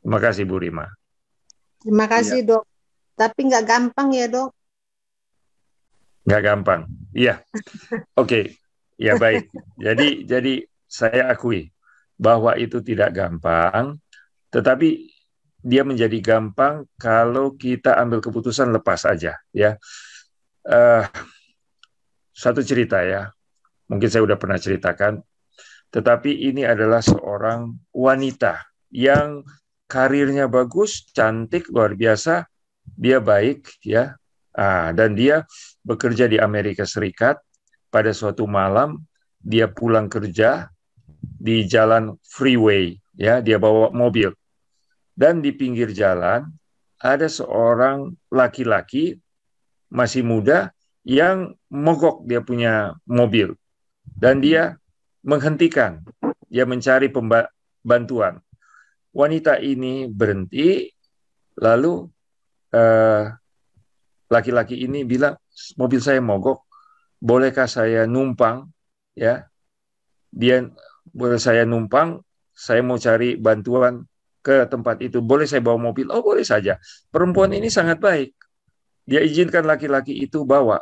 Terima kasih Bu Rima. Terima kasih ya. dok. Tapi nggak gampang ya dok. Nggak gampang. Iya. Oke. Okay. Ya baik. Jadi jadi saya akui bahwa itu tidak gampang, tetapi dia menjadi gampang kalau kita ambil keputusan lepas aja ya. Uh, satu cerita ya mungkin saya sudah pernah ceritakan. Tetapi ini adalah seorang wanita yang karirnya bagus, cantik, luar biasa, dia baik, ya. Ah, dan dia bekerja di Amerika Serikat. Pada suatu malam dia pulang kerja di jalan freeway, ya, dia bawa mobil. Dan di pinggir jalan ada seorang laki-laki masih muda yang mogok dia punya mobil. Dan dia menghentikan, dia mencari bantuan. Wanita ini berhenti, lalu eh, laki-laki uh, ini bilang, mobil saya mogok, bolehkah saya numpang? Ya, dia boleh saya numpang, saya mau cari bantuan ke tempat itu, boleh saya bawa mobil? Oh boleh saja. Perempuan ini sangat baik. Dia izinkan laki-laki itu bawa.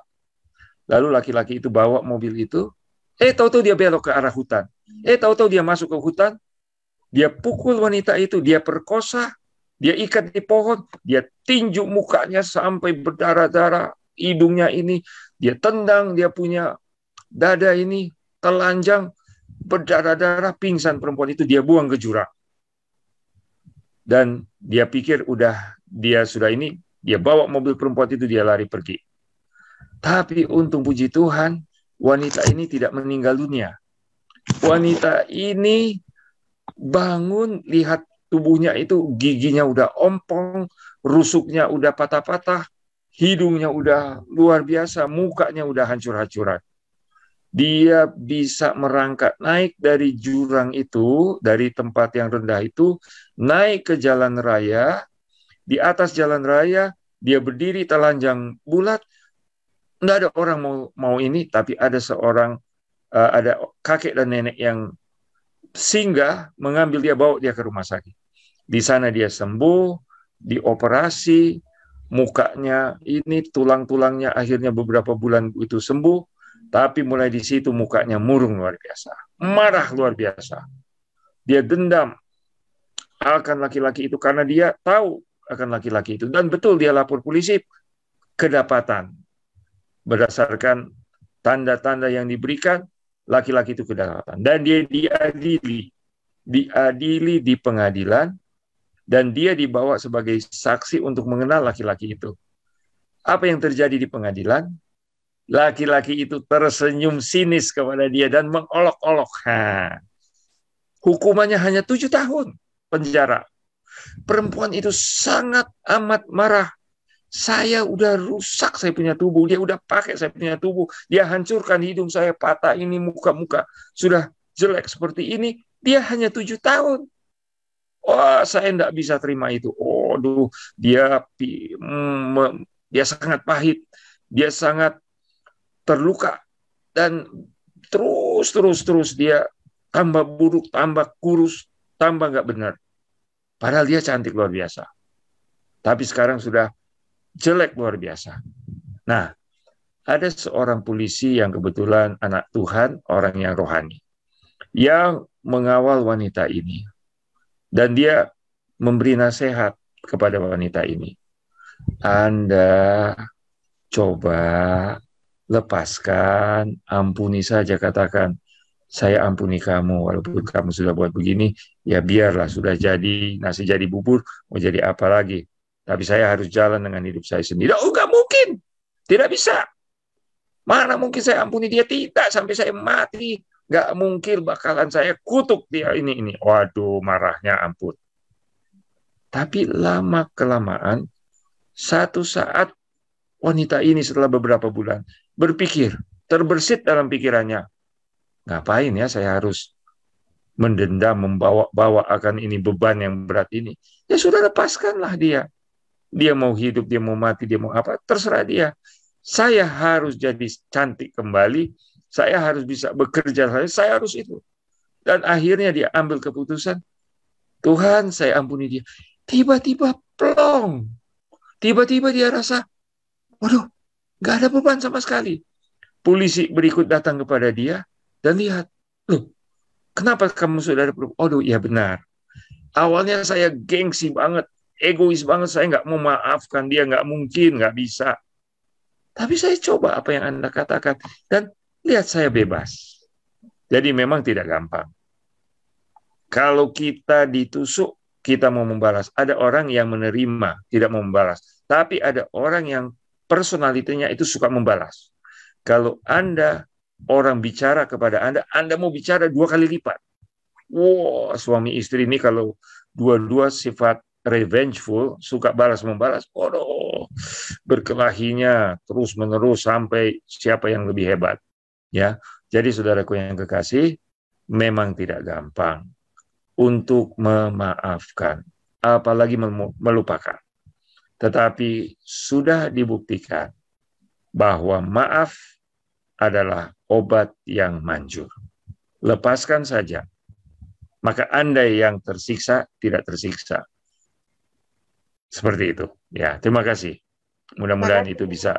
Lalu laki-laki itu bawa mobil itu, Eh tahu-tahu dia belok ke arah hutan. Eh tahu-tahu dia masuk ke hutan, dia pukul wanita itu, dia perkosa, dia ikat di pohon, dia tinju mukanya sampai berdarah-darah, hidungnya ini, dia tendang, dia punya dada ini telanjang, berdarah-darah, pingsan perempuan itu dia buang ke jurang. Dan dia pikir udah dia sudah ini, dia bawa mobil perempuan itu dia lari pergi. Tapi untung puji Tuhan, wanita ini tidak meninggal dunia. Wanita ini bangun, lihat tubuhnya itu giginya udah ompong, rusuknya udah patah-patah, hidungnya udah luar biasa, mukanya udah hancur-hancuran. Dia bisa merangkak naik dari jurang itu, dari tempat yang rendah itu, naik ke jalan raya. Di atas jalan raya, dia berdiri telanjang bulat, tidak ada orang mau mau ini tapi ada seorang uh, ada kakek dan nenek yang singgah mengambil dia bawa dia ke rumah sakit di sana dia sembuh dioperasi mukanya ini tulang-tulangnya akhirnya beberapa bulan itu sembuh tapi mulai di situ mukanya murung luar biasa marah luar biasa dia dendam akan laki-laki itu karena dia tahu akan laki-laki itu dan betul dia lapor polisi kedapatan berdasarkan tanda-tanda yang diberikan, laki-laki itu kedapatan. Dan dia diadili, diadili di pengadilan, dan dia dibawa sebagai saksi untuk mengenal laki-laki itu. Apa yang terjadi di pengadilan? Laki-laki itu tersenyum sinis kepada dia dan mengolok-olok. Hukumannya hanya tujuh tahun penjara. Perempuan itu sangat amat marah saya udah rusak saya punya tubuh, dia udah pakai saya punya tubuh, dia hancurkan hidung saya, patah ini muka-muka sudah jelek seperti ini, dia hanya tujuh tahun. Oh, saya tidak bisa terima itu. Oh, aduh, dia dia sangat pahit, dia sangat terluka dan terus terus terus dia tambah buruk, tambah kurus, tambah nggak benar. Padahal dia cantik luar biasa. Tapi sekarang sudah jelek luar biasa. Nah, ada seorang polisi yang kebetulan anak Tuhan, orang yang rohani, yang mengawal wanita ini. Dan dia memberi nasihat kepada wanita ini. Anda coba lepaskan, ampuni saja katakan, saya ampuni kamu walaupun kamu sudah buat begini, ya biarlah sudah jadi nasi jadi bubur, mau jadi apa lagi. Tapi saya harus jalan dengan hidup saya sendiri. Oh, nggak mungkin. Tidak bisa. Mana mungkin saya ampuni dia? Tidak, sampai saya mati. Nggak mungkin bakalan saya kutuk dia ini, ini. Waduh, marahnya ampun. Tapi lama-kelamaan, satu saat wanita ini setelah beberapa bulan berpikir, terbersit dalam pikirannya, ngapain ya saya harus mendendam, membawa-bawa akan ini beban yang berat ini. Ya sudah lepaskanlah dia. Dia mau hidup, dia mau mati, dia mau apa, terserah dia. Saya harus jadi cantik kembali, saya harus bisa bekerja, saya, harus itu. Dan akhirnya dia ambil keputusan, Tuhan saya ampuni dia. Tiba-tiba plong. Tiba-tiba dia rasa, waduh, gak ada beban sama sekali. Polisi berikut datang kepada dia dan lihat, loh, kenapa kamu sudah ada perubahan? Aduh, ya benar. Awalnya saya gengsi banget, egois banget saya nggak mau maafkan dia nggak mungkin nggak bisa tapi saya coba apa yang anda katakan dan lihat saya bebas jadi memang tidak gampang kalau kita ditusuk kita mau membalas ada orang yang menerima tidak mau membalas tapi ada orang yang personalitinya itu suka membalas kalau anda orang bicara kepada anda anda mau bicara dua kali lipat wow suami istri ini kalau dua-dua sifat revengeful, suka balas membalas, oh berkelahinya terus menerus sampai siapa yang lebih hebat. Ya, jadi saudaraku yang kekasih, memang tidak gampang untuk memaafkan, apalagi melupakan. Tetapi sudah dibuktikan bahwa maaf adalah obat yang manjur. Lepaskan saja, maka andai yang tersiksa tidak tersiksa seperti itu. Ya, terima kasih. Mudah-mudahan itu bisa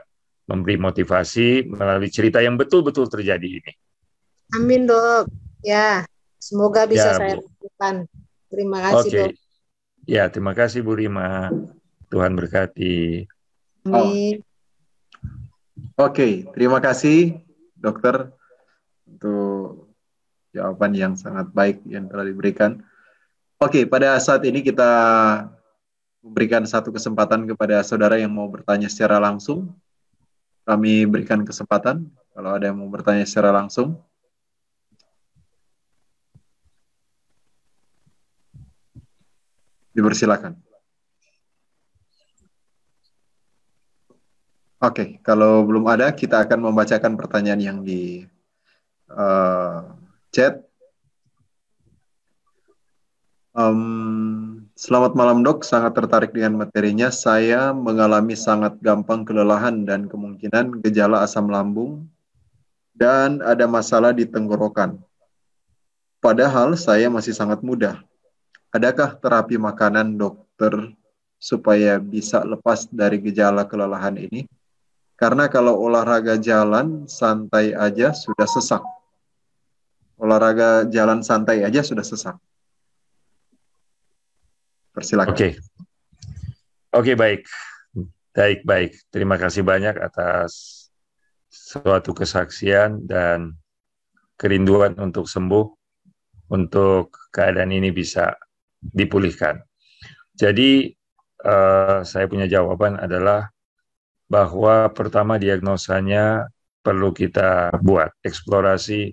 memberi motivasi melalui cerita yang betul-betul terjadi ini. Amin, Dok. Ya, semoga bisa ya, saya lakukan. Terima kasih, okay. Dok. Ya, terima kasih Bu Rima. Tuhan berkati. Amin. Oke, okay, terima kasih Dokter untuk jawaban yang sangat baik yang telah diberikan. Oke, okay, pada saat ini kita memberikan satu kesempatan kepada saudara yang mau bertanya secara langsung. Kami berikan kesempatan kalau ada yang mau bertanya secara langsung. Dipersilakan. Oke, okay, kalau belum ada, kita akan membacakan pertanyaan yang di uh, chat. Um, Selamat malam dok, sangat tertarik dengan materinya. Saya mengalami sangat gampang kelelahan dan kemungkinan gejala asam lambung dan ada masalah di tenggorokan. Padahal saya masih sangat muda. Adakah terapi makanan dokter supaya bisa lepas dari gejala kelelahan ini? Karena kalau olahraga jalan santai aja sudah sesak. Olahraga jalan santai aja sudah sesak. Persilakan. Oke. Okay. Oke, okay, baik. Baik, baik. Terima kasih banyak atas suatu kesaksian dan kerinduan untuk sembuh untuk keadaan ini bisa dipulihkan. Jadi uh, saya punya jawaban adalah bahwa pertama diagnosanya perlu kita buat eksplorasi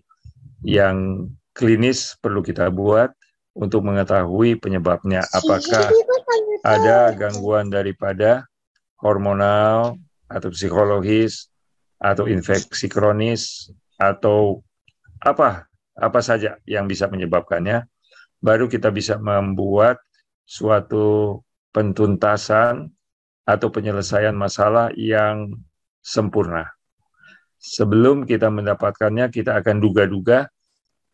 yang klinis perlu kita buat untuk mengetahui penyebabnya. Iya, Apakah ada gitu. gangguan daripada hormonal atau psikologis atau infeksi kronis atau apa apa saja yang bisa menyebabkannya baru kita bisa membuat suatu pentuntasan atau penyelesaian masalah yang sempurna. Sebelum kita mendapatkannya kita akan duga-duga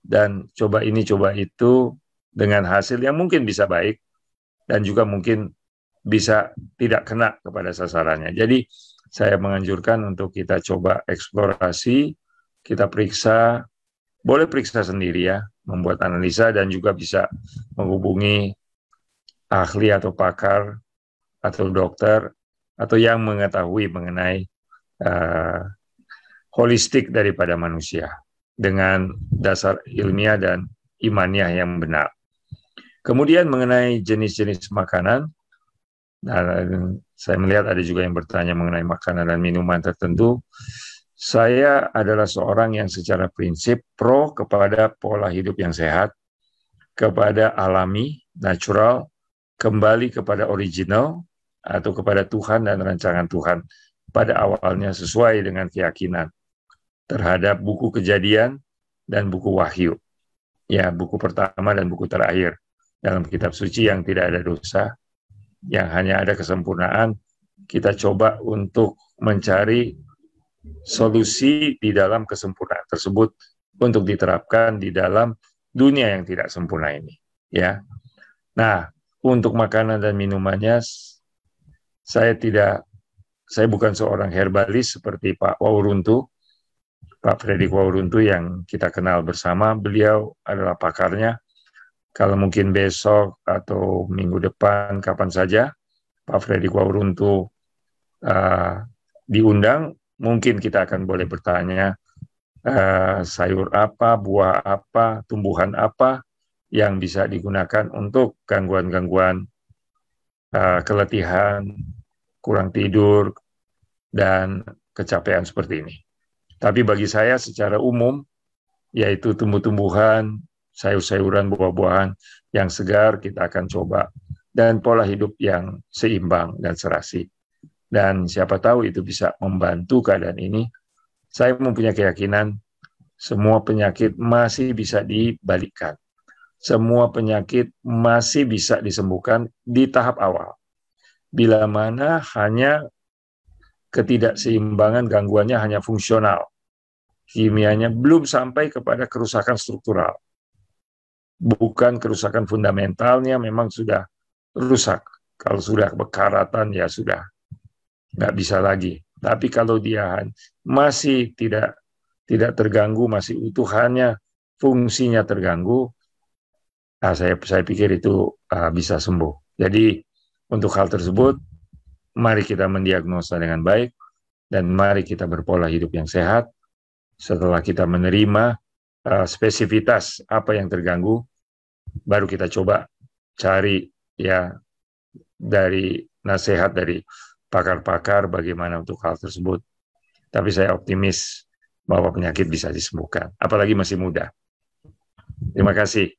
dan coba ini coba itu dengan hasil yang mungkin bisa baik dan juga mungkin bisa tidak kena kepada sasarannya. Jadi saya menganjurkan untuk kita coba eksplorasi, kita periksa, boleh periksa sendiri ya, membuat analisa dan juga bisa menghubungi ahli atau pakar atau dokter atau yang mengetahui mengenai uh, holistik daripada manusia dengan dasar ilmiah dan imannya yang benar. Kemudian mengenai jenis-jenis makanan, nah, dan saya melihat ada juga yang bertanya mengenai makanan dan minuman tertentu. Saya adalah seorang yang secara prinsip pro kepada pola hidup yang sehat, kepada alami, natural, kembali kepada original atau kepada Tuhan dan rancangan Tuhan pada awalnya sesuai dengan keyakinan terhadap buku kejadian dan buku wahyu. Ya, buku pertama dan buku terakhir dalam kitab suci yang tidak ada dosa, yang hanya ada kesempurnaan, kita coba untuk mencari solusi di dalam kesempurnaan tersebut untuk diterapkan di dalam dunia yang tidak sempurna ini, ya. Nah, untuk makanan dan minumannya saya tidak saya bukan seorang herbalis seperti Pak Wauruntu, Pak Fredrik Wauruntu yang kita kenal bersama, beliau adalah pakarnya kalau mungkin besok atau minggu depan kapan saja Pak Freddy Kwauruntu uh, eh, diundang, mungkin kita akan boleh bertanya uh, sayur apa, buah apa, tumbuhan apa yang bisa digunakan untuk gangguan-gangguan uh, keletihan, kurang tidur, dan kecapean seperti ini. Tapi bagi saya secara umum, yaitu tumbuh-tumbuhan, sayur-sayuran, buah-buahan yang segar kita akan coba dan pola hidup yang seimbang dan serasi. Dan siapa tahu itu bisa membantu keadaan ini. Saya mempunyai keyakinan semua penyakit masih bisa dibalikkan. Semua penyakit masih bisa disembuhkan di tahap awal. Bila mana hanya ketidakseimbangan gangguannya hanya fungsional. Kimianya belum sampai kepada kerusakan struktural bukan kerusakan fundamentalnya memang sudah rusak. Kalau sudah bekaratan ya sudah nggak bisa lagi. Tapi kalau dia masih tidak tidak terganggu, masih utuhannya, fungsinya terganggu, nah saya saya pikir itu uh, bisa sembuh. Jadi untuk hal tersebut, mari kita mendiagnosa dengan baik dan mari kita berpola hidup yang sehat. Setelah kita menerima uh, spesifitas apa yang terganggu, baru kita coba cari ya dari nasihat dari pakar-pakar bagaimana untuk hal tersebut. Tapi saya optimis bahwa penyakit bisa disembuhkan, apalagi masih muda. Terima kasih.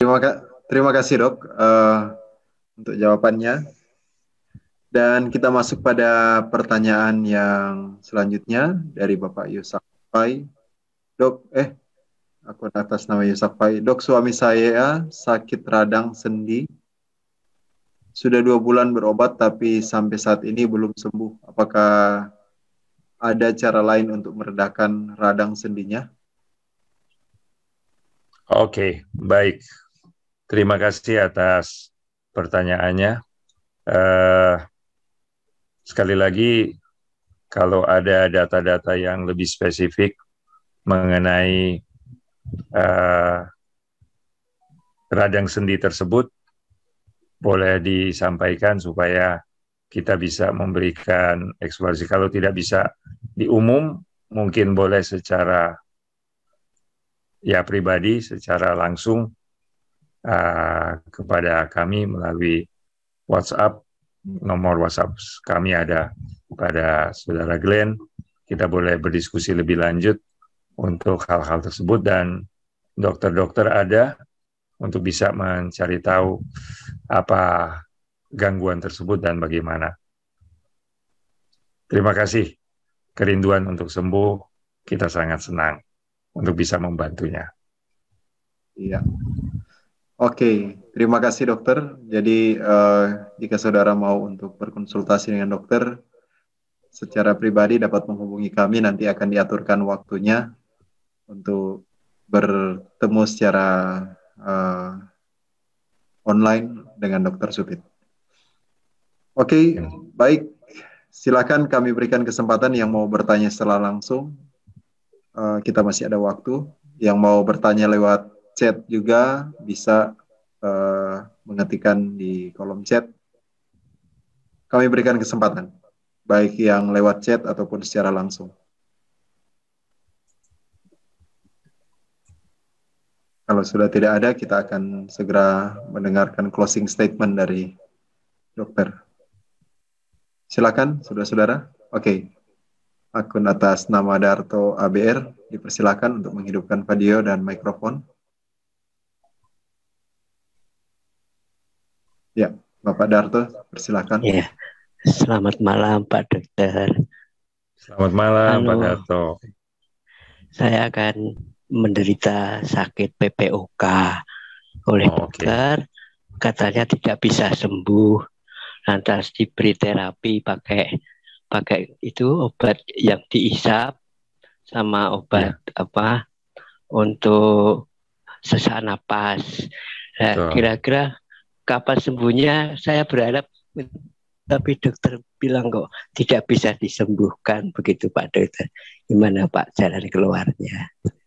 Terima, ka terima kasih dok uh, untuk jawabannya. Dan kita masuk pada pertanyaan yang selanjutnya dari Bapak Yusak Pai Dok, eh, aku atas nama Pai Dok, suami saya ya, sakit radang sendi. Sudah dua bulan berobat, tapi sampai saat ini belum sembuh. Apakah ada cara lain untuk meredakan radang sendinya? Oke, okay, baik. Terima kasih atas pertanyaannya. Uh, sekali lagi, kalau ada data-data yang lebih spesifik, mengenai uh, radang sendi tersebut boleh disampaikan supaya kita bisa memberikan eksplorasi. Kalau tidak bisa diumum mungkin boleh secara ya pribadi, secara langsung uh, kepada kami melalui WhatsApp. Nomor WhatsApp kami ada pada saudara Glenn. Kita boleh berdiskusi lebih lanjut untuk hal-hal tersebut dan dokter-dokter ada untuk bisa mencari tahu apa gangguan tersebut dan bagaimana. Terima kasih. Kerinduan untuk sembuh, kita sangat senang untuk bisa membantunya. Iya. Oke, terima kasih dokter. Jadi uh, jika saudara mau untuk berkonsultasi dengan dokter, secara pribadi dapat menghubungi kami nanti akan diaturkan waktunya untuk bertemu secara uh, online dengan Dokter Supit. Oke, okay, baik. Silakan kami berikan kesempatan yang mau bertanya secara langsung. Uh, kita masih ada waktu. Yang mau bertanya lewat chat juga bisa uh, mengetikkan di kolom chat. Kami berikan kesempatan, baik yang lewat chat ataupun secara langsung. Kalau sudah tidak ada, kita akan segera mendengarkan closing statement dari dokter. Silakan, saudara-saudara. Oke, okay. akun atas nama Darto ABR dipersilakan untuk menghidupkan video dan mikrofon. Ya, Bapak Darto, persilakan. Ya, selamat malam Pak Dokter. Selamat malam Halo. Pak anu. Darto. Saya akan menderita sakit PPOK oleh oh, dokter katanya tidak bisa sembuh lantas diberi terapi pakai pakai itu obat yang diisap sama obat yeah. apa untuk sesak napas nah, so. kira-kira kapan sembuhnya saya berharap tapi dokter bilang kok tidak bisa disembuhkan begitu Pak Dokter. Gimana Pak jalan keluarnya?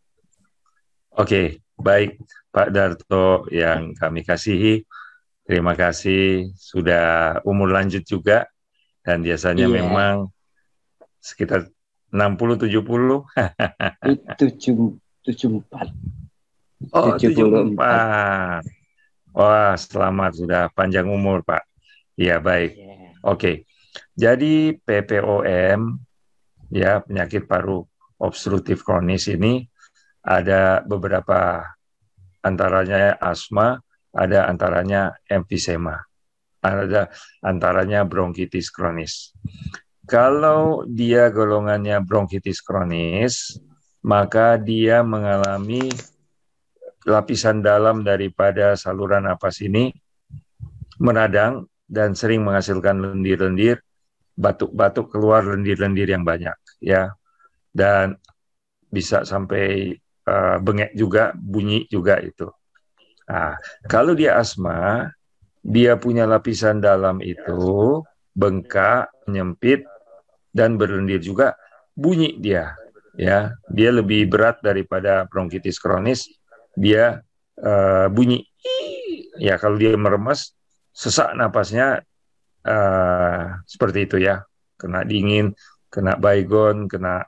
Oke, baik Pak Darto yang kami kasihi. Terima kasih sudah umur lanjut juga dan biasanya yeah. memang sekitar 60 70. Itu 74. Oh, 74. 74. Wah, selamat sudah panjang umur, Pak. Iya, baik. Yeah. Oke. Okay. Jadi PPOM ya penyakit paru obstruktif kronis ini ada beberapa antaranya asma, ada antaranya emfisema, ada antaranya bronkitis kronis. Kalau dia golongannya bronkitis kronis, maka dia mengalami lapisan dalam daripada saluran napas ini menadang dan sering menghasilkan lendir-lendir, batuk-batuk keluar lendir-lendir yang banyak, ya. Dan bisa sampai uh, bengek juga, bunyi juga itu. Nah, kalau dia asma, dia punya lapisan dalam itu bengkak, nyempit, dan berlendir juga bunyi dia. Ya, dia lebih berat daripada bronkitis kronis. Dia uh, bunyi. Ya, kalau dia meremas, sesak napasnya uh, seperti itu ya. Kena dingin, kena baygon, kena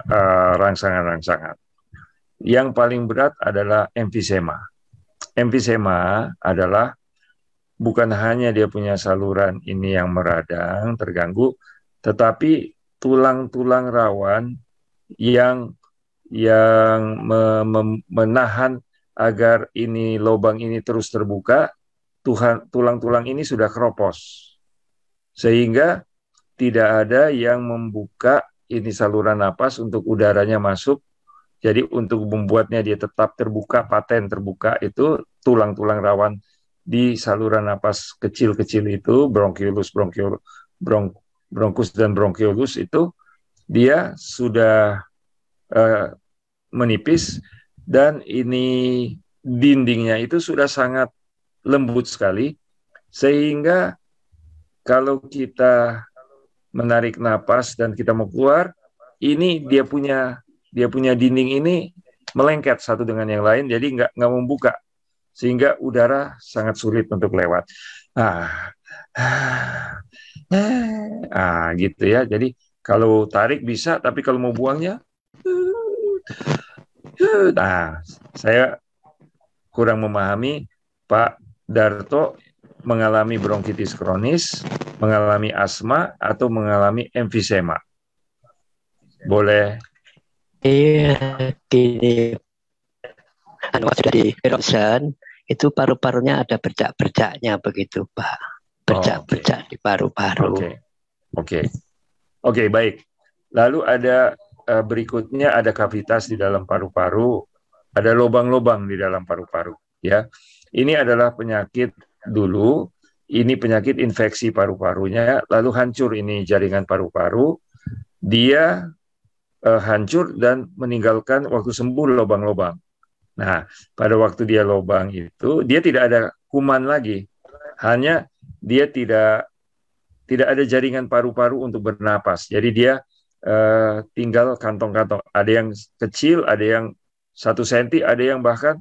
Uh, rangsangan -rangsangan. Yang paling berat adalah emfisema. Emfisema adalah bukan hanya dia punya saluran ini yang meradang, terganggu, tetapi tulang-tulang rawan yang yang me me menahan agar ini lubang ini terus terbuka, tulang-tulang ini sudah keropos. Sehingga tidak ada yang membuka ini saluran napas untuk udaranya masuk jadi untuk membuatnya dia tetap terbuka, paten terbuka itu tulang-tulang rawan di saluran napas kecil-kecil itu bronkiolus, bronkiol, bron, bronkus dan bronkiolus itu dia sudah uh, menipis dan ini dindingnya itu sudah sangat lembut sekali sehingga kalau kita menarik napas dan kita mau keluar ini dia punya dia punya dinding ini melengket satu dengan yang lain, jadi nggak nggak membuka sehingga udara sangat sulit untuk lewat. Ah, ah, ah, gitu ya. Jadi kalau tarik bisa, tapi kalau mau buangnya, nah, saya kurang memahami Pak Darto mengalami bronkitis kronis, mengalami asma atau mengalami emfisema. Boleh ini iya, anu sudah di eruption itu paru-parunya ada bercak-bercaknya begitu pak bercak-bercak oh, di paru-paru. Oke, okay. oke, okay. okay, baik. Lalu ada uh, berikutnya ada kavitas di dalam paru-paru, ada lubang-lubang di dalam paru-paru. Ya, ini adalah penyakit dulu. Ini penyakit infeksi paru-parunya, lalu hancur ini jaringan paru-paru. Dia uh, hancur dan meninggalkan waktu sembuh lobang-lobang. Nah, pada waktu dia lobang itu dia tidak ada kuman lagi, hanya dia tidak tidak ada jaringan paru-paru untuk bernapas. Jadi dia uh, tinggal kantong-kantong. Ada yang kecil, ada yang satu senti, ada yang bahkan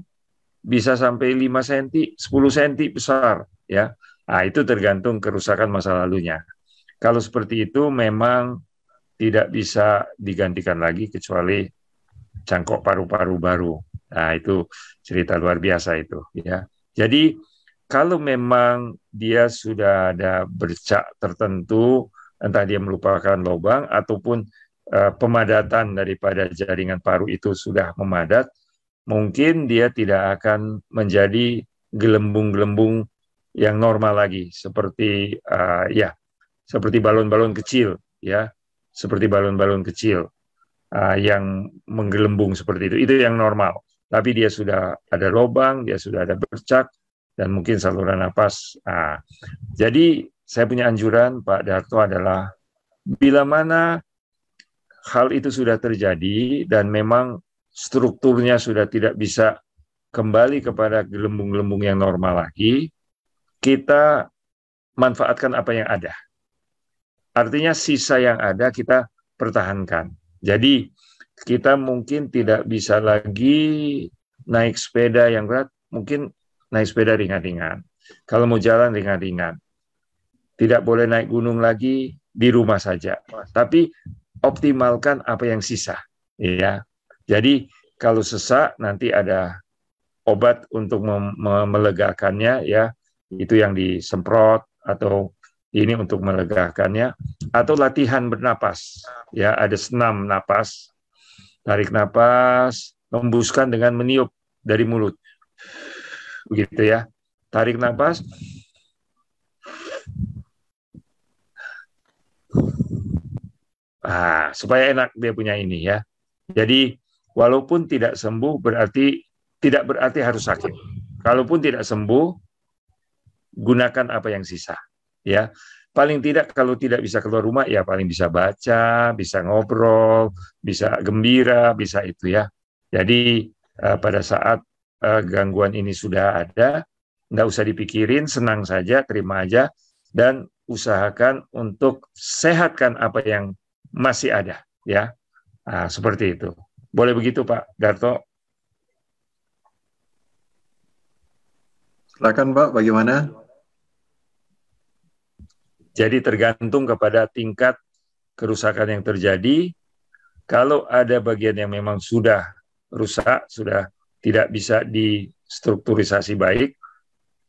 bisa sampai 5 senti, 10 senti besar, ya. Nah, itu tergantung kerusakan masa lalunya. Kalau seperti itu memang tidak bisa digantikan lagi kecuali cangkok paru-paru baru. Nah, itu cerita luar biasa itu ya. Jadi kalau memang dia sudah ada bercak tertentu entah dia melupakan lubang ataupun uh, pemadatan daripada jaringan paru itu sudah memadat, mungkin dia tidak akan menjadi gelembung-gelembung yang normal lagi seperti uh, ya seperti balon-balon kecil ya seperti balon-balon kecil uh, yang menggelembung seperti itu. Itu yang normal. Tapi dia sudah ada lubang, dia sudah ada bercak, dan mungkin saluran nafas Uh, jadi saya punya anjuran Pak Darto adalah bila mana hal itu sudah terjadi dan memang strukturnya sudah tidak bisa kembali kepada gelembung-gelembung yang normal lagi, kita manfaatkan apa yang ada Artinya sisa yang ada kita pertahankan. Jadi kita mungkin tidak bisa lagi naik sepeda yang berat, mungkin naik sepeda ringan-ringan. Kalau mau jalan ringan-ringan. Tidak boleh naik gunung lagi, di rumah saja. Tapi optimalkan apa yang sisa, ya. Jadi kalau sesak nanti ada obat untuk melegakannya ya, itu yang disemprot atau ini untuk melegakannya atau latihan bernapas ya ada senam napas tarik napas hembuskan dengan meniup dari mulut begitu ya tarik napas ah supaya enak dia punya ini ya jadi walaupun tidak sembuh berarti tidak berarti harus sakit kalaupun tidak sembuh gunakan apa yang sisa ya paling tidak kalau tidak bisa keluar rumah ya paling bisa baca, bisa ngobrol, bisa gembira, bisa itu ya. Jadi uh, pada saat uh, gangguan ini sudah ada, nggak usah dipikirin, senang saja, terima aja, dan usahakan untuk sehatkan apa yang masih ada ya. Nah, seperti itu. Boleh begitu Pak Darto? Silakan Pak, bagaimana? Jadi tergantung kepada tingkat kerusakan yang terjadi. Kalau ada bagian yang memang sudah rusak, sudah tidak bisa distrukturisasi baik,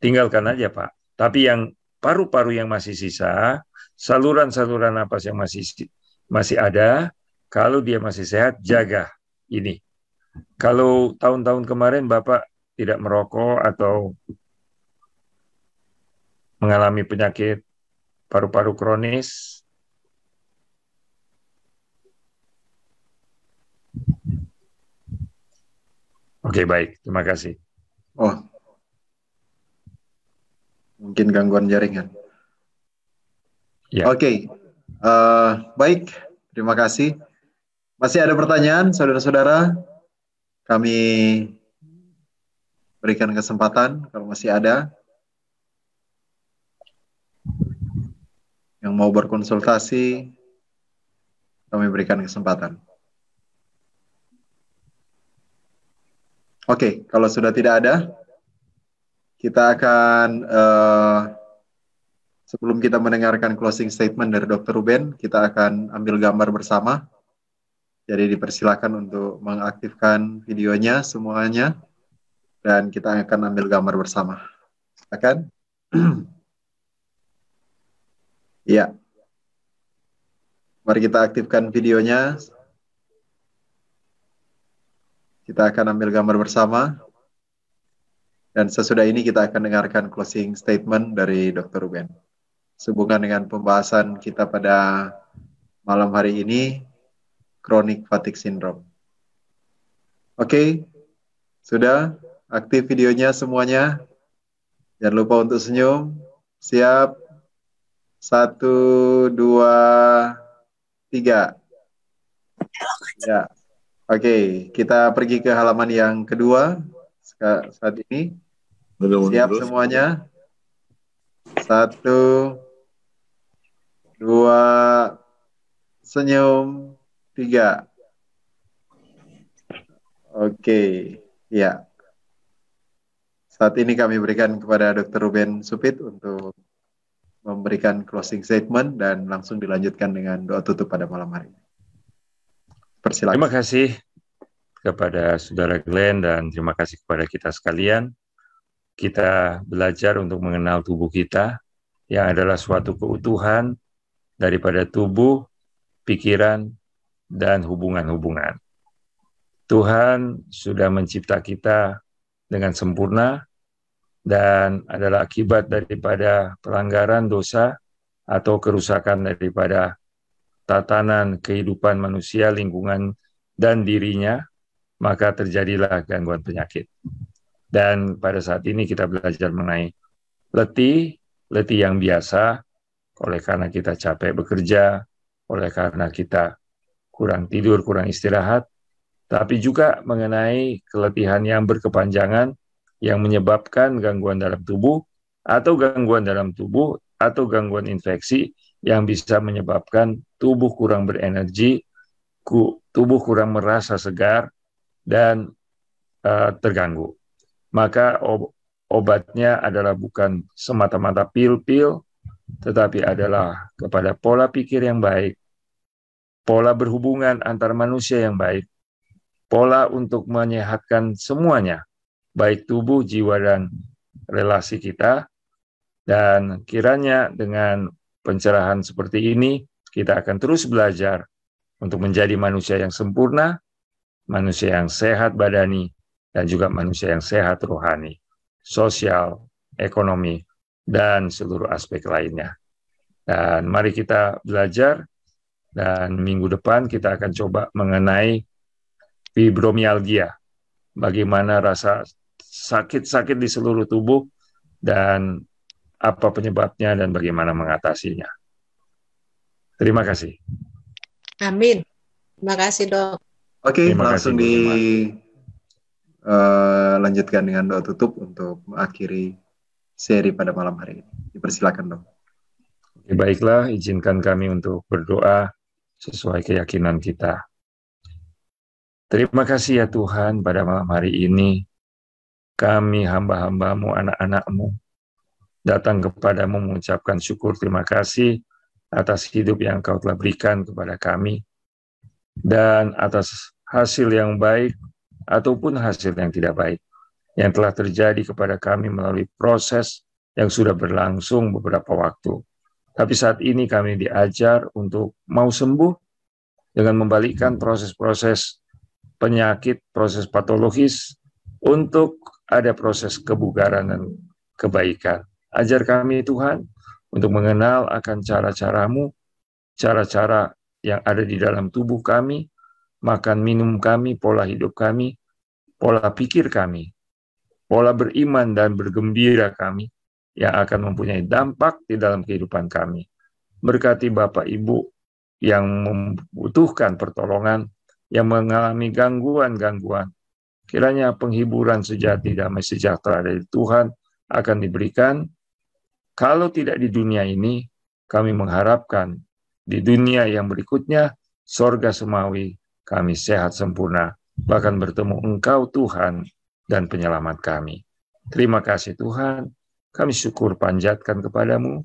tinggalkan aja Pak. Tapi yang paru-paru yang masih sisa, saluran-saluran napas yang masih masih ada, kalau dia masih sehat jaga ini. Kalau tahun-tahun kemarin Bapak tidak merokok atau mengalami penyakit paru-paru kronis, Oke, baik. Terima kasih. Oh. Mungkin gangguan jaringan. Ya. Oke. Uh, baik. Terima kasih. Masih ada pertanyaan, saudara-saudara? Kami berikan kesempatan kalau masih ada. yang mau berkonsultasi, kami berikan kesempatan. Oke, okay, kalau sudah tidak ada, kita akan uh, sebelum kita mendengarkan closing statement dari Dr. Ruben, kita akan ambil gambar bersama. Jadi dipersilakan untuk mengaktifkan videonya semuanya dan kita akan ambil gambar bersama. Akan? Iya. Mari kita aktifkan videonya. Kita akan ambil gambar bersama. Dan sesudah ini kita akan dengarkan closing statement dari Dr. Ruben. Sehubungan dengan pembahasan kita pada malam hari ini, chronic fatigue syndrome. Oke, okay, sudah aktif videonya semuanya. Jangan lupa untuk senyum. Siap. Satu, dua, tiga. Ya. Oke, okay, kita pergi ke halaman yang kedua saat ini. Siap semuanya? Satu, dua, senyum, tiga. Oke, okay. ya. Saat ini kami berikan kepada Dr. Ruben Supit untuk memberikan closing statement dan langsung dilanjutkan dengan doa tutup pada malam hari Persilakan. Terima kasih kepada Saudara Glenn dan terima kasih kepada kita sekalian. Kita belajar untuk mengenal tubuh kita yang adalah suatu keutuhan daripada tubuh, pikiran, dan hubungan-hubungan. Tuhan sudah mencipta kita dengan sempurna dan adalah akibat daripada pelanggaran dosa atau kerusakan daripada tatanan kehidupan manusia, lingkungan, dan dirinya, maka terjadilah gangguan penyakit. Dan pada saat ini kita belajar mengenai letih, letih yang biasa, oleh karena kita capek bekerja, oleh karena kita kurang tidur, kurang istirahat, tapi juga mengenai keletihan yang berkepanjangan yang menyebabkan gangguan dalam tubuh atau gangguan dalam tubuh atau gangguan infeksi yang bisa menyebabkan tubuh kurang berenergi, tubuh kurang merasa segar dan uh, terganggu. Maka ob obatnya adalah bukan semata-mata pil-pil, tetapi adalah kepada pola pikir yang baik, pola berhubungan antar manusia yang baik, pola untuk menyehatkan semuanya, baik tubuh, jiwa, dan relasi kita. Dan kiranya dengan pencerahan seperti ini, kita akan terus belajar untuk menjadi manusia yang sempurna, manusia yang sehat badani, dan juga manusia yang sehat rohani, sosial, ekonomi, dan seluruh aspek lainnya. Dan mari kita belajar, dan minggu depan kita akan coba mengenai fibromialgia, bagaimana rasa sakit-sakit di seluruh tubuh dan apa penyebabnya dan bagaimana mengatasinya. Terima kasih. Amin. Terima kasih dok. Oke, okay, langsung kasih, di uh, lanjutkan dengan doa tutup untuk mengakhiri seri pada malam hari ini. Dipersilakan dok. Okay, baiklah, izinkan kami untuk berdoa sesuai keyakinan kita. Terima kasih ya Tuhan pada malam hari ini kami hamba-hambamu, anak-anakmu, datang kepadamu mengucapkan syukur terima kasih atas hidup yang kau telah berikan kepada kami, dan atas hasil yang baik ataupun hasil yang tidak baik yang telah terjadi kepada kami melalui proses yang sudah berlangsung beberapa waktu. Tapi saat ini kami diajar untuk mau sembuh dengan membalikkan proses-proses penyakit, proses patologis untuk ada proses kebugaran dan kebaikan. Ajar kami Tuhan untuk mengenal akan cara-caramu, cara-cara yang ada di dalam tubuh kami, makan minum kami, pola hidup kami, pola pikir kami, pola beriman dan bergembira kami yang akan mempunyai dampak di dalam kehidupan kami. Berkati Bapak Ibu yang membutuhkan pertolongan, yang mengalami gangguan-gangguan, Kiranya penghiburan sejati damai sejahtera dari Tuhan akan diberikan. Kalau tidak di dunia ini, kami mengharapkan di dunia yang berikutnya, sorga semawi, kami sehat sempurna, bahkan bertemu Engkau Tuhan dan penyelamat kami. Terima kasih Tuhan, kami syukur panjatkan kepadamu,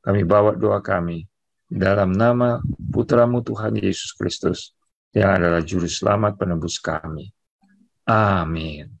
kami bawa doa kami dalam nama Putramu Tuhan Yesus Kristus, yang adalah Juru Selamat penebus kami. Amin.